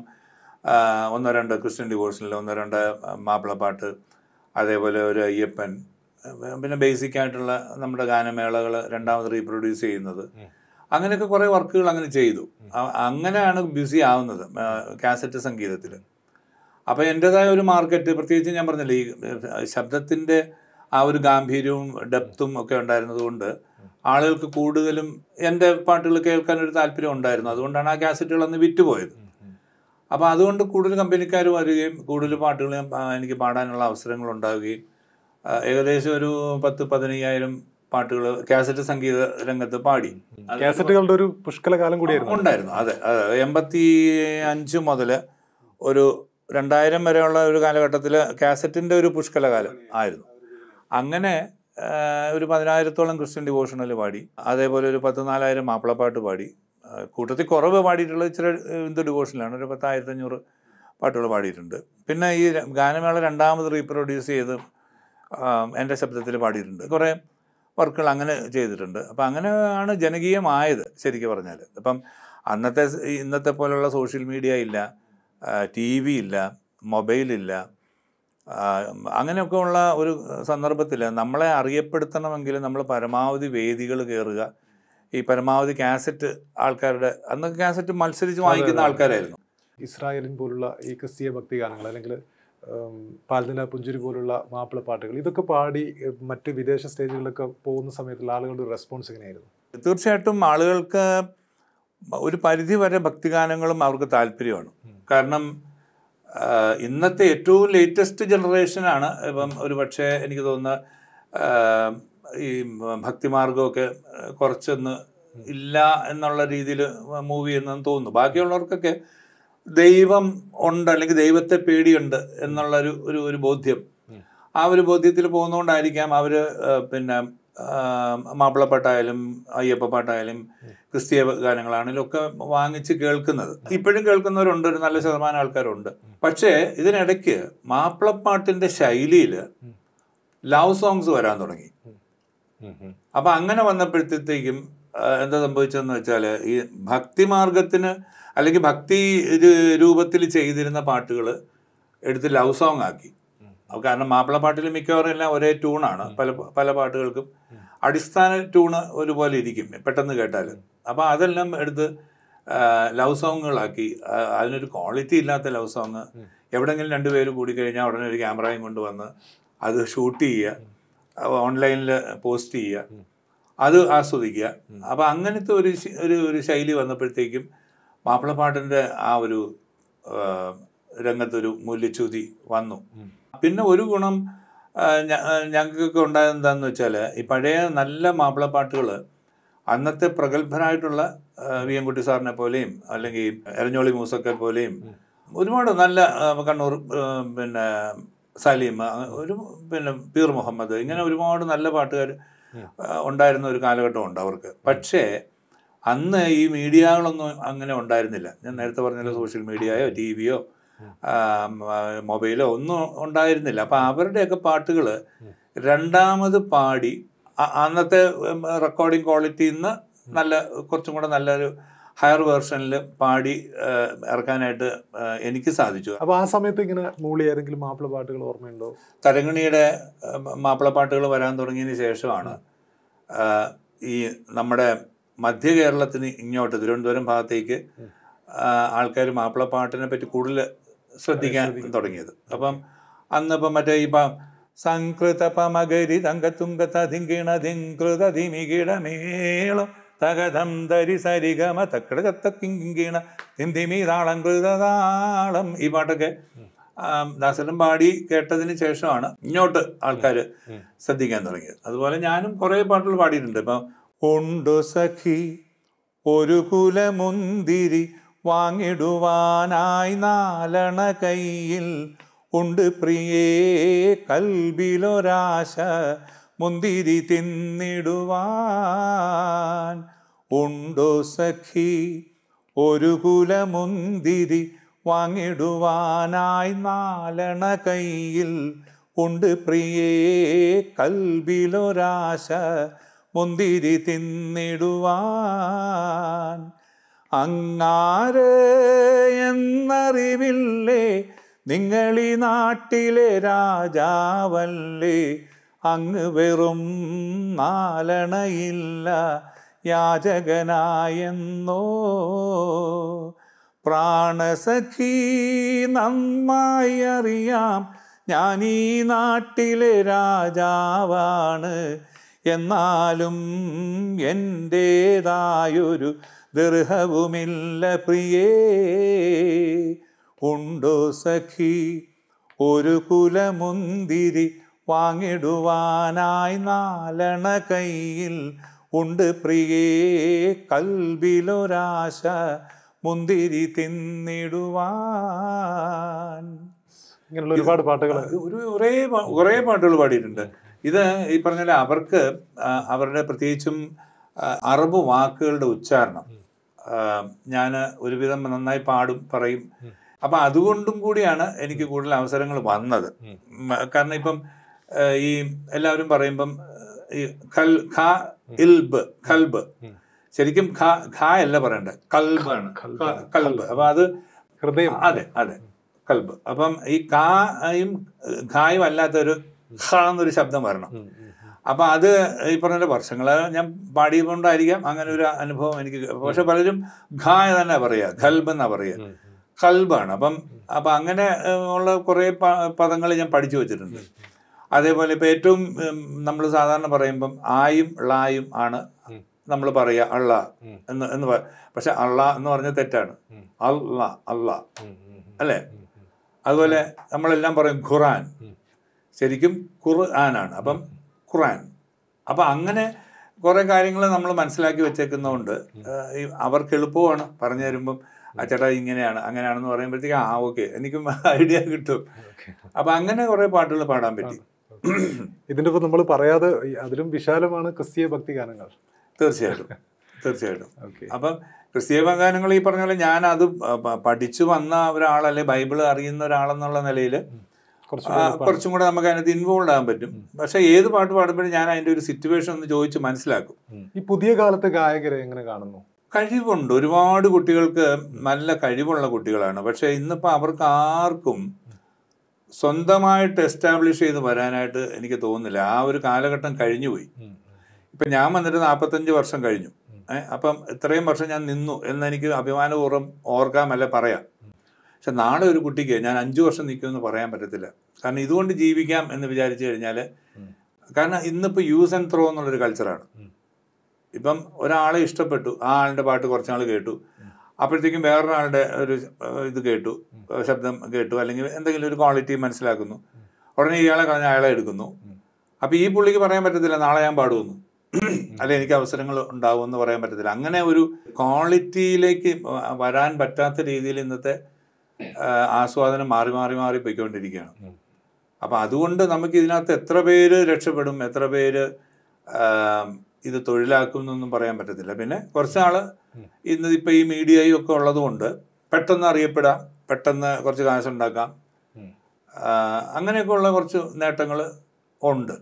ഒന്നോ രണ്ട് ക്രിസ്ത്യൻ ഡിവോഴ്സിൽ ഒന്നോ രണ്ട് മാപ്പിളപ്പാട്ട് അതേപോലെ ഒരു അയ്യപ്പൻ പിന്നെ ബേസിക് ആയിട്ടുള്ള നമ്മുടെ ഗാനമേളകൾ രണ്ടാമത് റീപ്രൊഡ്യൂസ് ചെയ്യുന്നത് അങ്ങനെയൊക്കെ കുറേ വർക്കുകൾ അങ്ങനെ ചെയ്തു അങ്ങനെയാണ് ബിസി ആവുന്നത് കാസറ്റ് സംഗീതത്തിൽ അപ്പോൾ എൻ്റെതായ ഒരു മാർക്കറ്റ് പ്രത്യേകിച്ച് ഞാൻ പറഞ്ഞില്ലേ ഈ ശബ്ദത്തിൻ്റെ ആ ഒരു ഗാംഭീര്യവും ഡെപ്തും ഒക്കെ ഉണ്ടായിരുന്നത് കൊണ്ട് ആളുകൾക്ക് കൂടുതലും എൻ്റെ പാട്ടുകൾ കേൾക്കാൻ ഒരു താല്പര്യം ഉണ്ടായിരുന്നു അതുകൊണ്ടാണ് ആ കാസറ്റുകൾ അന്ന് വിറ്റുപോയത് അപ്പോൾ അതുകൊണ്ട് കൂടുതൽ കമ്പനിക്കാർ വരികയും കൂടുതൽ പാട്ടുകൾ എനിക്ക് പാടാനുള്ള അവസരങ്ങൾ ഉണ്ടാവുകയും ഏകദേശം ഒരു പത്ത് പതിനയ്യായിരം പാട്ടുകൾ കാസറ്റ് സംഗീത രംഗത്ത് പാടി കാസറ്റുകളുടെ ഒരു പുഷ്കല കാലം കൂടിയായിരുന്നു ഉണ്ടായിരുന്നു അതെ അതെ എൺപത്തി അഞ്ച് മുതൽ ഒരു രണ്ടായിരം വരെയുള്ള ഒരു കാലഘട്ടത്തിൽ കാസറ്റിൻ്റെ ഒരു പുഷ്കല കാലം ആയിരുന്നു അങ്ങനെ ഒരു പതിനായിരത്തോളം ക്രിസ്ത്യൻ ഡിവോഷണൽ പാടി അതേപോലെ ഒരു പത്ത് നാലായിരം മാപ്പിളപ്പാട്ട് പാടി കൂട്ടത്തിൽ കുറവ് പാടിയിട്ടുള്ളത് ചില എന്തോ ഡിവോഷനിലാണ് ഒരു അഞ്ഞൂറ് പാട്ടുകൾ പാടിയിട്ടുണ്ട് പിന്നെ ഈ ഗാനമേള രണ്ടാമത് റീപ്രൊഡ്യൂസ് ചെയ്ത് എൻ്റെ ശബ്ദത്തിൽ പാടിയിട്ടുണ്ട് കുറേ വർക്കുകൾ അങ്ങനെ ചെയ്തിട്ടുണ്ട് അപ്പം അങ്ങനെയാണ് ജനകീയമായത് ശരിക്കും പറഞ്ഞാൽ അപ്പം അന്നത്തെ ഇന്നത്തെ പോലെയുള്ള സോഷ്യൽ മീഡിയ ഇല്ല ടി വി ഇല്ല മൊബൈലില്ല അങ്ങനെയൊക്കെ ഉള്ള ഒരു സന്ദർഭത്തിൽ നമ്മളെ അറിയപ്പെടുത്തണമെങ്കിൽ നമ്മൾ പരമാവധി വേദികൾ കയറുക ഈ പരമാവധി കാസറ്റ് ആൾക്കാരുടെ അന്നൊക്കെ കാസറ്റ് മത്സരിച്ച് വാങ്ങിക്കുന്ന ആൾക്കാരായിരുന്നു ഇസ്രായേലിൻ പോലുള്ള ഈ ക്രിസ്തീയ ഭക്തി ഗാനങ്ങൾ അല്ലെങ്കിൽ പാൽനില പുഞ്ചുരി പോലുള്ള മാപ്പിള പാട്ടുകൾ ഇതൊക്കെ പാടി മറ്റ് വിദേശ സ്റ്റേജുകളിലൊക്കെ പോകുന്ന സമയത്തുള്ള ആളുകളുടെ റെസ്പോൺസ് എങ്ങനെയായിരുന്നു തീർച്ചയായിട്ടും ആളുകൾക്ക് ഒരു പരിധി വരെ ഭക്തിഗാനങ്ങളും അവർക്ക് താല്പര്യമാണ് കാരണം ഇന്നത്തെ ഏറ്റവും ലേറ്റസ്റ്റ് ജനറേഷനാണ് ഇപ്പം ഒരു പക്ഷേ എനിക്ക് തോന്നുന്ന ഈ ഭക്തിമാർഗമൊക്കെ കുറച്ചൊന്ന് ഇല്ല എന്നുള്ള രീതിയിൽ മൂവ് ചെയ്യുന്നതെന്ന് തോന്നുന്നു ബാക്കിയുള്ളവർക്കൊക്കെ ദൈവം ഉണ്ട് അല്ലെങ്കിൽ ദൈവത്തെ പേടിയുണ്ട് എന്നുള്ളൊരു ഒരു ഒരു ബോധ്യം ആ ഒരു ബോധ്യത്തിൽ പോകുന്നതുകൊണ്ടായിരിക്കാം അവർ പിന്നെ മാപ്പിളപ്പാട്ടായാലും അയ്യപ്പപ്പാട്ടായാലും ക്രിസ്തീയ ഗാനങ്ങളാണെങ്കിലും ഒക്കെ വാങ്ങിച്ച് കേൾക്കുന്നത് ഇപ്പോഴും കേൾക്കുന്നവരുണ്ട് ഒരു നല്ല ശതമാനം ആൾക്കാരുണ്ട് പക്ഷേ ഇതിനിടയ്ക്ക് മാപ്പിളപ്പാട്ടിൻ്റെ ശൈലിയിൽ ലവ് സോങ്സ് വരാൻ തുടങ്ങി അപ്പൊ അങ്ങനെ വന്നപ്പോഴത്തേക്കും എന്താ സംഭവിച്ചതെന്ന് വെച്ചാല് ഈ മാർഗത്തിന് അല്ലെങ്കിൽ ഭക്തി രൂപത്തിൽ ചെയ്തിരുന്ന പാട്ടുകൾ എടുത്ത് ലവ് സോങ് ആക്കി കാരണം മാപ്പിള പാട്ടിൽ മിക്കവാറും എല്ലാം ഒരേ ട്യൂണാണ് പല പല പാട്ടുകൾക്കും അടിസ്ഥാന ട്യൂണ് ഒരുപോലെ ഇരിക്കും പെട്ടെന്ന് കേട്ടാൽ അപ്പോൾ അതെല്ലാം എടുത്ത് ലവ് സോങ്ങുകളാക്കി അതിനൊരു ക്വാളിറ്റി ഇല്ലാത്ത ലവ് സോങ് എവിടെങ്കിലും രണ്ടുപേരും കൂടി കഴിഞ്ഞാൽ ഉടനെ ഒരു ക്യാമറയും കൊണ്ടുവന്ന് അത് ഷൂട്ട് ചെയ്യുക ഓൺലൈനിൽ പോസ്റ്റ് ചെയ്യുക അത് ആസ്വദിക്കുക അപ്പോൾ അങ്ങനത്തെ ഒരു ഒരു ഒരു ശൈലി വന്നപ്പോഴത്തേക്കും മാപ്പിളപ്പാട്ടിൻ്റെ ആ ഒരു രംഗത്തൊരു മൂല്യച്യുതി വന്നു പിന്നെ ഒരു ഗുണം ഞങ്ങൾക്കൊക്കെ ഉണ്ടായത് എന്താണെന്ന് വെച്ചാൽ ഈ പഴയ നല്ല മാപ്പിളപ്പാട്ടുകൾ അന്നത്തെ പ്രഗത്ഭനായിട്ടുള്ള വി എം കുട്ടി സാറിനെ പോലെയും അല്ലെങ്കിൽ എരഞ്ഞോളി മൂസക്കെ പോലെയും ഒരുപാട് നല്ല കണ്ണൂർ പിന്നെ സലീം ഒരു പിന്നെ പീർ മുഹമ്മദ് ഇങ്ങനെ ഒരുപാട് നല്ല പാട്ടുകാർ ഉണ്ടായിരുന്ന ഒരു കാലഘട്ടം ഉണ്ട് അവർക്ക് പക്ഷേ അന്ന് ഈ മീഡിയകളൊന്നും അങ്ങനെ ഉണ്ടായിരുന്നില്ല ഞാൻ നേരത്തെ പറഞ്ഞല്ലോ സോഷ്യൽ മീഡിയയോ ടി വിയോ മൊബൈലോ ഒന്നും ഉണ്ടായിരുന്നില്ല അപ്പം അവരുടെയൊക്കെ പാട്ടുകൾ രണ്ടാമത് പാടി അന്നത്തെ റെക്കോർഡിംഗ് ക്വാളിറ്റിയിൽ നിന്ന് നല്ല കുറച്ചും കൂടെ നല്ലൊരു ഹയർ വേർഷനിൽ പാടി ഇറക്കാനായിട്ട് എനിക്ക് സാധിച്ചു അപ്പോൾ ആ സമയത്ത് ഇങ്ങനെ മൂളി ഏതെങ്കിലും മാപ്പിള പാട്ടുകൾ ഓർമ്മയുണ്ടോ തരങ്ങിണിയുടെ മാപ്പിള പാട്ടുകൾ വരാൻ തുടങ്ങിയതിന് ശേഷമാണ് ഈ നമ്മുടെ മധ്യ കേരളത്തിന് ഇങ്ങോട്ട് തിരുവനന്തപുരം ഭാഗത്തേക്ക് ആൾക്കാർ മാപ്പിളപ്പാട്ടിനെ പറ്റി കൂടുതൽ ശ്രദ്ധിക്കാൻ തുടങ്ങിയത് അപ്പം അന്നിപ്പം മറ്റേ ഇപ്പം സംകൃത പമകരി തങ്കത്തുങ്കതധിങ്കിണതിങ്കൃതധിമികിടമേളം തകതം ധരി സരിഗമ തക്കടത്തക്കിങ്കിങ്കീണ തിന്തിമി താളം കൃതാളം ഈ പാട്ടൊക്കെ ദാസനും പാടി കേട്ടതിന് ശേഷമാണ് ഇങ്ങോട്ട് ആൾക്കാർ ശ്രദ്ധിക്കാൻ തുടങ്ങിയത് അതുപോലെ ഞാനും കുറേ പാട്ടുകൾ പാടിയിട്ടുണ്ട് ഇപ്പം ഉണ്ടു സഖി ഒരു കുലമുന്തിരി വാങ്ങിടുവാനായി നാലണ കയ്യിൽ ഉണ്ട് പ്രിയേ കൽബിലൊരാശ മുന്തിരി തിന്നിടുവാൻ ഉണ്ടോ സഖി ഒരു കുലമുന്തിരി വാങ്ങിടുവാനായി നാലണ കയ്യിൽ ഉണ്ട് പ്രിയേ കൽവിലൊരാശ മുന്തിരി തിന്നിടുവാൻ അങ്ങാര് എന്നറിവില്ലേ നിങ്ങളീ നാട്ടിലെ രാജാവല്ലേ അങ്ങ് വെറും നാലണയില്ല യാചകനായെന്നോ പ്രാണസഖി നന്നായി അറിയാം ഞാൻ ഈ നാട്ടിലെ രാജാവാണ് എന്നാലും എൻ്റേതായൊരു ദൃഹവുമില്ല പ്രിയേ ഉണ്ടോ സഖി ഒരു കുലമുന്തിരി വാങ്ങിടുവാനായി നാലണ കയ്യിൽ ഉണ്ട് പ്രിയേ കൽബിലൊരാശ മുന്തിരി തിന്നിടുവാൻ ഇങ്ങനെയുള്ള ഒരുപാട് പാട്ടുകൾ ഒരു ഒരേ കുറേ പാട്ടുകൾ പാടിയിട്ടുണ്ട് ഇത് ഈ പറഞ്ഞാൽ അവർക്ക് അവരുടെ പ്രത്യേകിച്ചും അറബ് വാക്കുകളുടെ ഉച്ചാരണം ഞാൻ ഒരുവിധം നന്നായി പാടും പറയും അപ്പം അതുകൊണ്ടും കൂടിയാണ് എനിക്ക് കൂടുതൽ അവസരങ്ങൾ വന്നത് കാരണം ഇപ്പം ഈ എല്ലാവരും പറയുമ്പം ഈ കൽ ഖ ഇൽബ് ഖൽബ് ശരിക്കും ഖ ഖ അല്ല പറയണ്ടേ കൽബാണ് കൽബ് അപ്പൊ അത് ഹൃദയം അതെ അതെ കൽബ് അപ്പം ഈ കായും ഖായും അല്ലാത്തൊരു ഖ എന്നൊരു ശബ്ദം വരണം അപ്പം അത് ഈ പറഞ്ഞ വർഷങ്ങൾ ഞാൻ പാടിയതുകൊണ്ടായിരിക്കാം അങ്ങനെ ഒരു അനുഭവം എനിക്ക് പക്ഷെ പലരും ഖ തന്നെ പറയുക ഖൽബ് എന്നാ പറയുക കൽബാണ് അപ്പം അപ്പം അങ്ങനെ ഉള്ള കുറേ പദങ്ങൾ ഞാൻ പഠിച്ചു വെച്ചിട്ടുണ്ട് അതേപോലെ ഇപ്പോൾ ഏറ്റവും നമ്മൾ സാധാരണ പറയുമ്പം ആയും ളായും ആണ് നമ്മൾ പറയുക അള്ള എന്ന് എന്ന് പറ പക്ഷെ അള്ള എന്ന് പറഞ്ഞ തെറ്റാണ് അള്ള അള്ള അല്ലേ അതുപോലെ നമ്മളെല്ലാം പറയും ഖുറാൻ ശരിക്കും ഖുർആനാണ് അപ്പം ഖുറാൻ അപ്പം അങ്ങനെ കുറേ കാര്യങ്ങൾ നമ്മൾ മനസ്സിലാക്കി വെച്ചേക്കുന്നതുകൊണ്ട് അവർക്ക് എളുപ്പമാണ് പറഞ്ഞു തരുമ്പം ആ ചേട്ടാ ഇങ്ങനെയാണ് അങ്ങനെയാണെന്ന് പറയുമ്പോഴത്തേക്ക് ആ ഓക്കെ എനിക്കും [laughs] ഐഡിയ കിട്ടും അപ്പം അങ്ങനെ കുറേ പാട്ടുകൾ പാടാൻ പറ്റി ഇതിൻ്റെ ഒപ്പം നമ്മൾ പറയാതെ അതിലും വിശാലമാണ് ക്രിസ്തീയ ഭക്തി ഗാനങ്ങൾ തീർച്ചയായിട്ടും തീർച്ചയായിട്ടും അപ്പം ക്രിസ്തീയ ഗാനങ്ങൾ ഈ പറഞ്ഞ പോലെ ഞാൻ അത് പഠിച്ചു വന്ന ഒരാളല്ലേ ബൈബിൾ അറിയുന്ന ഒരാളെന്നുള്ള നിലയിൽ കുറച്ചും കൂടെ നമുക്ക് അതിനകത്ത് ഇൻവോൾവ് ആകാൻ പറ്റും പക്ഷെ ഏത് പാട്ട് പാടുമ്പോഴും ഞാൻ അതിന്റെ ഒരു സിറ്റുവേഷൻ ഒന്ന് ചോദിച്ച് മനസ്സിലാക്കും ഈ പുതിയ കാലത്തെ ഗായകരെ എങ്ങനെ കാണുന്നു കഴിവുണ്ട് ഒരുപാട് കുട്ടികൾക്ക് നല്ല കഴിവുള്ള കുട്ടികളാണ് പക്ഷെ ഇന്നിപ്പോൾ അവർക്ക് ആർക്കും സ്വന്തമായിട്ട് എസ്റ്റാബ്ലിഷ് ചെയ്ത് വരാനായിട്ട് എനിക്ക് തോന്നുന്നില്ല ആ ഒരു കാലഘട്ടം കഴിഞ്ഞു പോയി ഇപ്പം ഞാൻ വന്നിട്ട് നാൽപ്പത്തഞ്ച് വർഷം കഴിഞ്ഞു അപ്പം ഇത്രയും വർഷം ഞാൻ നിന്നു എന്നെനിക്ക് അഭിമാനപൂർവ്വം ഓർക്കാമല്ല പറയാം പക്ഷെ നാളെ ഒരു കുട്ടിക്ക് ഞാൻ അഞ്ച് വർഷം നിൽക്കുമെന്ന് പറയാൻ പറ്റത്തില്ല കാരണം ഇതുകൊണ്ട് ജീവിക്കാം എന്ന് വിചാരിച്ചു കഴിഞ്ഞാൽ കാരണം ഇന്നിപ്പോൾ യൂസ് ആൻഡ് ത്രോ എന്നുള്ളൊരു കൾച്ചറാണ് ഇപ്പം ഒരാളെ ഇഷ്ടപ്പെട്ടു ആ ആളിൻ്റെ പാട്ട് കുറച്ചാൾ കേട്ടു അപ്പോഴത്തേക്കും വേറൊരാളുടെ ഒരു ഇത് കേട്ടു ശബ്ദം കേട്ടു അല്ലെങ്കിൽ എന്തെങ്കിലും ഒരു ക്വാളിറ്റി മനസ്സിലാക്കുന്നു ഉടനെ ഇയാളെ കളഞ്ഞ് അയാളെ എടുക്കുന്നു അപ്പോൾ ഈ പുള്ളിക്ക് പറയാൻ പറ്റത്തില്ല നാളെ ഞാൻ പാടുമെന്ന് അല്ലെ എനിക്ക് അവസരങ്ങൾ ഉണ്ടാവും എന്ന് പറയാൻ പറ്റത്തില്ല അങ്ങനെ ഒരു ക്വാളിറ്റിയിലേക്ക് വരാൻ പറ്റാത്ത രീതിയിൽ ഇന്നത്തെ ആസ്വാദനം മാറി മാറി മാറി പോയിക്കൊണ്ടിരിക്കുകയാണ് അപ്പം അതുകൊണ്ട് നമുക്ക് ഇതിനകത്ത് എത്ര പേര് രക്ഷപ്പെടും എത്ര പേര് ഇത് തൊഴിലാക്കും എന്നൊന്നും പറയാൻ പറ്റത്തില്ല പിന്നെ കുറച്ച് നാൾ ഇന്ന് ഇപ്പം ഈ മീഡിയയും ഒക്കെ ഉള്ളതുകൊണ്ട് പെട്ടെന്ന് അറിയപ്പെടാം പെട്ടെന്ന് കുറച്ച് ഉണ്ടാക്കാം അങ്ങനെയൊക്കെയുള്ള കുറച്ച് നേട്ടങ്ങൾ ഉണ്ട്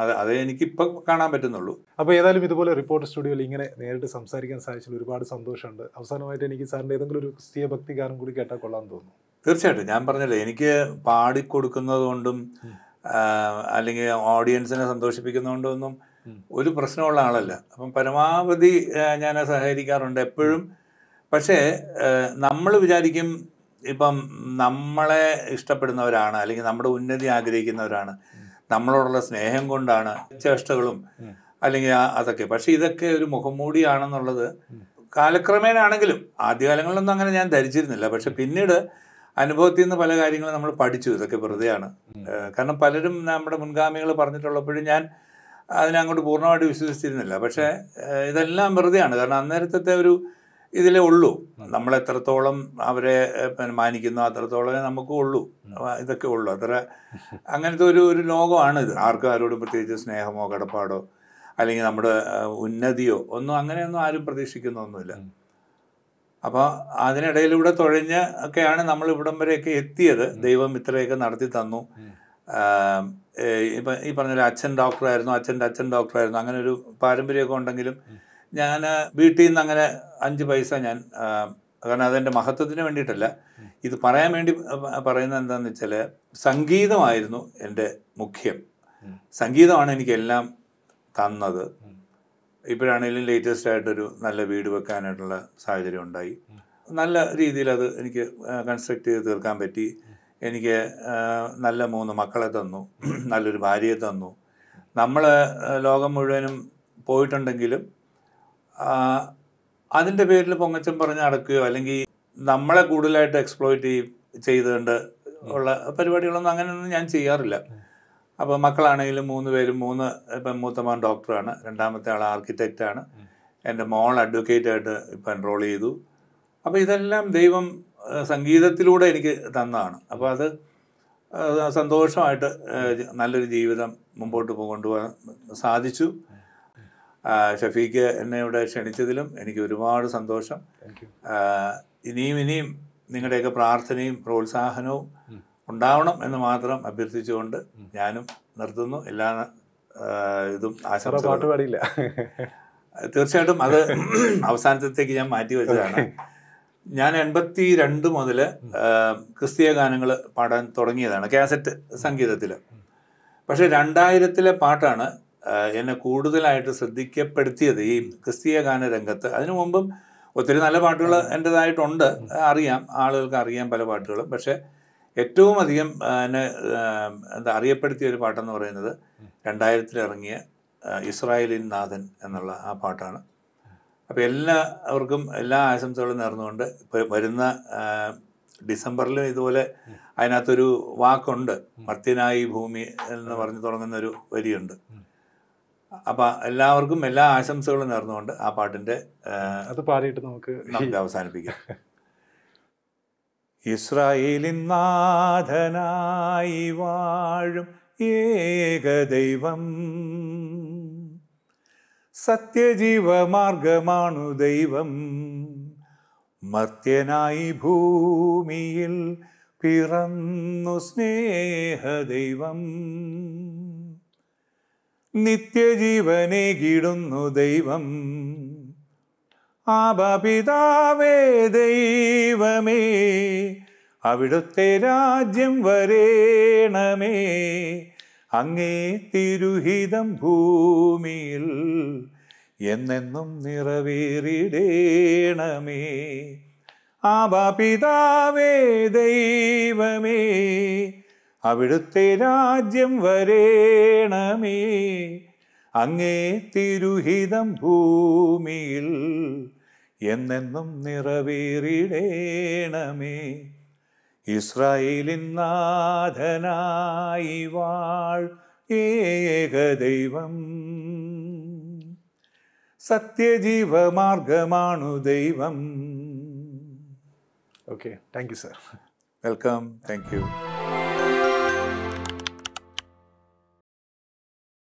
അത് അത് എനിക്കിപ്പോൾ കാണാൻ പറ്റുന്നുള്ളൂ അപ്പോൾ ഏതായാലും ഇതുപോലെ റിപ്പോർട്ട് സ്റ്റുഡിയോയിൽ ഇങ്ങനെ നേരിട്ട് സംസാരിക്കാൻ സാധിച്ചതിൽ ഒരുപാട് സന്തോഷമുണ്ട് അവസാനമായിട്ട് എനിക്ക് സാറിൻ്റെ ഏതെങ്കിലും ഒരു ക്രിസ്തീയ ഭക്തി ഗാനം കൂടി കേട്ടാൽ കൊള്ളാൻ തോന്നുന്നു തീർച്ചയായിട്ടും ഞാൻ പറഞ്ഞല്ലോ എനിക്ക് പാടിക്കൊടുക്കുന്നത് കൊണ്ടും അല്ലെങ്കിൽ ഓഡിയൻസിനെ സന്തോഷിപ്പിക്കുന്നതുകൊണ്ടൊന്നും ഒരു പ്രശ്നമുള്ള ആളല്ല അപ്പം പരമാവധി ഞാൻ സഹകരിക്കാറുണ്ട് എപ്പോഴും പക്ഷേ നമ്മൾ വിചാരിക്കും ഇപ്പം നമ്മളെ ഇഷ്ടപ്പെടുന്നവരാണ് അല്ലെങ്കിൽ നമ്മുടെ ഉന്നതി ആഗ്രഹിക്കുന്നവരാണ് നമ്മളോടുള്ള സ്നേഹം കൊണ്ടാണ് ചേഷ്ടകളും അല്ലെങ്കിൽ അതൊക്കെ പക്ഷെ ഇതൊക്കെ ഒരു മുഖംമൂടിയാണെന്നുള്ളത് കാലക്രമേണാണെങ്കിലും ആദ്യകാലങ്ങളിലൊന്നും അങ്ങനെ ഞാൻ ധരിച്ചിരുന്നില്ല പക്ഷെ പിന്നീട് അനുഭവത്തിൽ നിന്ന് പല കാര്യങ്ങളും നമ്മൾ പഠിച്ചു ഇതൊക്കെ വെറുതെയാണ് കാരണം പലരും നമ്മുടെ മുൻഗാമികൾ പറഞ്ഞിട്ടുള്ളപ്പോഴും ഞാൻ അതിനെ അങ്ങോട്ട് പൂർണ്ണമായിട്ട് വിശ്വസിച്ചിരുന്നില്ല പക്ഷേ ഇതെല്ലാം വെറുതെയാണ് കാരണം അന്നേരത്തെ ഒരു ഇതിലേ ഉള്ളൂ നമ്മൾ എത്രത്തോളം അവരെ മാനിക്കുന്നു അത്രത്തോളം നമുക്കും ഉള്ളൂ ഇതൊക്കെ ഉള്ളൂ അത്ര അങ്ങനത്തെ ഒരു ഒരു ലോകമാണ് ഇത് ആർക്കും ആരോടും പ്രത്യേകിച്ച് സ്നേഹമോ കടപ്പാടോ അല്ലെങ്കിൽ നമ്മുടെ ഉന്നതിയോ ഒന്നും അങ്ങനെയൊന്നും ആരും പ്രതീക്ഷിക്കുന്നൊന്നുമില്ല അപ്പോൾ അതിനിടയിലൂടെ തുഴഞ്ഞ് ഒക്കെയാണ് നമ്മൾ ഇവിടം വരെയൊക്കെ എത്തിയത് ദൈവം ഇത്രയൊക്കെ നടത്തി തന്നു ഇപ്പം ഈ പറഞ്ഞ ഒരു അച്ഛൻ ഡോക്ടറായിരുന്നു അച്ഛൻ്റെ അച്ഛൻ ഡോക്ടറായിരുന്നു അങ്ങനെ ഒരു പാരമ്പര്യമൊക്കെ ഉണ്ടെങ്കിലും ഞാൻ വീട്ടിൽ നിന്ന് അങ്ങനെ അഞ്ച് പൈസ ഞാൻ കാരണം അതെൻ്റെ മഹത്വത്തിന് വേണ്ടിയിട്ടല്ല ഇത് പറയാൻ വേണ്ടി പറയുന്നത് എന്താണെന്ന് വെച്ചാൽ സംഗീതമായിരുന്നു എൻ്റെ മുഖ്യം സംഗീതമാണ് എനിക്കെല്ലാം തന്നത് ഇപ്പോഴാണെങ്കിലും ലേറ്റസ്റ്റ് ആയിട്ടൊരു നല്ല വീട് വെക്കാനായിട്ടുള്ള സാഹചര്യം ഉണ്ടായി നല്ല രീതിയിൽ അത് എനിക്ക് കൺസ്ട്രക്ട് ചെയ്ത് തീർക്കാൻ പറ്റി എനിക്ക് നല്ല മൂന്ന് മക്കളെ തന്നു നല്ലൊരു ഭാര്യയെ തന്നു നമ്മൾ ലോകം മുഴുവനും പോയിട്ടുണ്ടെങ്കിലും അതിൻ്റെ പേരിൽ പൊങ്ങച്ചം പറഞ്ഞ് അടക്കുകയോ അല്ലെങ്കിൽ നമ്മളെ കൂടുതലായിട്ട് എക്സ്പ്ലോയിറ്റ് ചെയ്യും ചെയ്തുകൊണ്ട് ഉള്ള പരിപാടികളൊന്നും അങ്ങനെയൊന്നും ഞാൻ ചെയ്യാറില്ല അപ്പോൾ മക്കളാണെങ്കിലും മൂന്ന് പേരും മൂന്ന് ഇപ്പം മൂത്തമോൻ ഡോക്ടറാണ് രണ്ടാമത്തെ ആൾ ആർക്കിടെക്റ്റാണ് എൻ്റെ മോൾ അഡ്വക്കേറ്റായിട്ട് ഇപ്പം എൻറോൾ ചെയ്തു അപ്പോൾ ഇതെല്ലാം ദൈവം സംഗീതത്തിലൂടെ എനിക്ക് തന്നതാണ് അപ്പോൾ അത് സന്തോഷമായിട്ട് നല്ലൊരു ജീവിതം മുമ്പോട്ട് കൊണ്ടുപോകാൻ സാധിച്ചു ഷഫീക്ക് എന്നെ ഇവിടെ ക്ഷണിച്ചതിലും എനിക്ക് ഒരുപാട് സന്തോഷം ഇനിയും ഇനിയും നിങ്ങളുടെയൊക്കെ പ്രാർത്ഥനയും പ്രോത്സാഹനവും ഉണ്ടാവണം എന്ന് മാത്രം അഭ്യർത്ഥിച്ചുകൊണ്ട് ഞാനും നിർത്തുന്നു എല്ലാ ഇതും ആശംസ പാട്ട് പാടിയില്ല തീർച്ചയായിട്ടും അത് അവസാനത്തേക്ക് ഞാൻ മാറ്റി വെച്ചതാണ് ഞാൻ എൺപത്തി രണ്ട് മുതൽ ക്രിസ്തീയ ഗാനങ്ങൾ പാടാൻ തുടങ്ങിയതാണ് കാസറ്റ് സംഗീതത്തിൽ പക്ഷേ രണ്ടായിരത്തിലെ പാട്ടാണ് എന്നെ കൂടുതലായിട്ട് ശ്രദ്ധിക്കപ്പെടുത്തിയത് ഈ ക്രിസ്തീയ ഗാന രംഗത്ത് അതിനു മുമ്പും ഒത്തിരി നല്ല പാട്ടുകൾ എൻ്റെതായിട്ടുണ്ട് അറിയാം ആളുകൾക്ക് അറിയാം പല പാട്ടുകളും പക്ഷേ ഏറ്റവും അധികം എന്നെ എന്താ അറിയപ്പെടുത്തിയ ഒരു പാട്ടെന്ന് പറയുന്നത് രണ്ടായിരത്തിലിറങ്ങിയ ഇറങ്ങിയ ഇസ്രായേലിൻ നാഥൻ എന്നുള്ള ആ പാട്ടാണ് അപ്പോൾ എല്ലാവർക്കും എല്ലാ ആശംസകളും നേർന്നുകൊണ്ട് വരുന്ന ഡിസംബറിലും ഇതുപോലെ അതിനകത്തൊരു വാക്കുണ്ട് മർത്യനായി ഭൂമി എന്ന് പറഞ്ഞ് തുടങ്ങുന്ന ഒരു വരിയുണ്ട് അപ്പം എല്ലാവർക്കും എല്ലാ ആശംസകളും നേർന്നുകൊണ്ട് ആ പാട്ടിൻ്റെ അത് പാടിയിട്ട് നമുക്ക് നമുക്ക് അവസാനിപ്പിക്കാം ഇസ്രായേലിൻ നാഥനായി വാഴും ഏകദൈവം സത്യജീവമാർഗമാണു ദൈവം മർത്യനായി ഭൂമിയിൽ പിറന്നു സ്നേഹദൈവം കിടുന്നു ദൈവം ആപിതാവേ ദൈവമേ അവിടുത്തെ രാജ്യം വരേണമേ അങ്ങേ തിരുഹിതം ഭൂമിയിൽ എന്നെന്നും നിറവേറിടേണമേ ആബാപിതാവേ ദൈവമേ അവിടുത്തെ രാജ്യം വരേണമേ അങ്ങേ തിരുഹിതം ഭൂമിയിൽ എന്നെന്നും നിറവേറിടേണമേ ഇസ്രായേലിൻ നാഥനായി വാൾ ഏകദൈവം സത്യജീവമാർഗമാണു ദൈവം okay thank you sir welcome thank U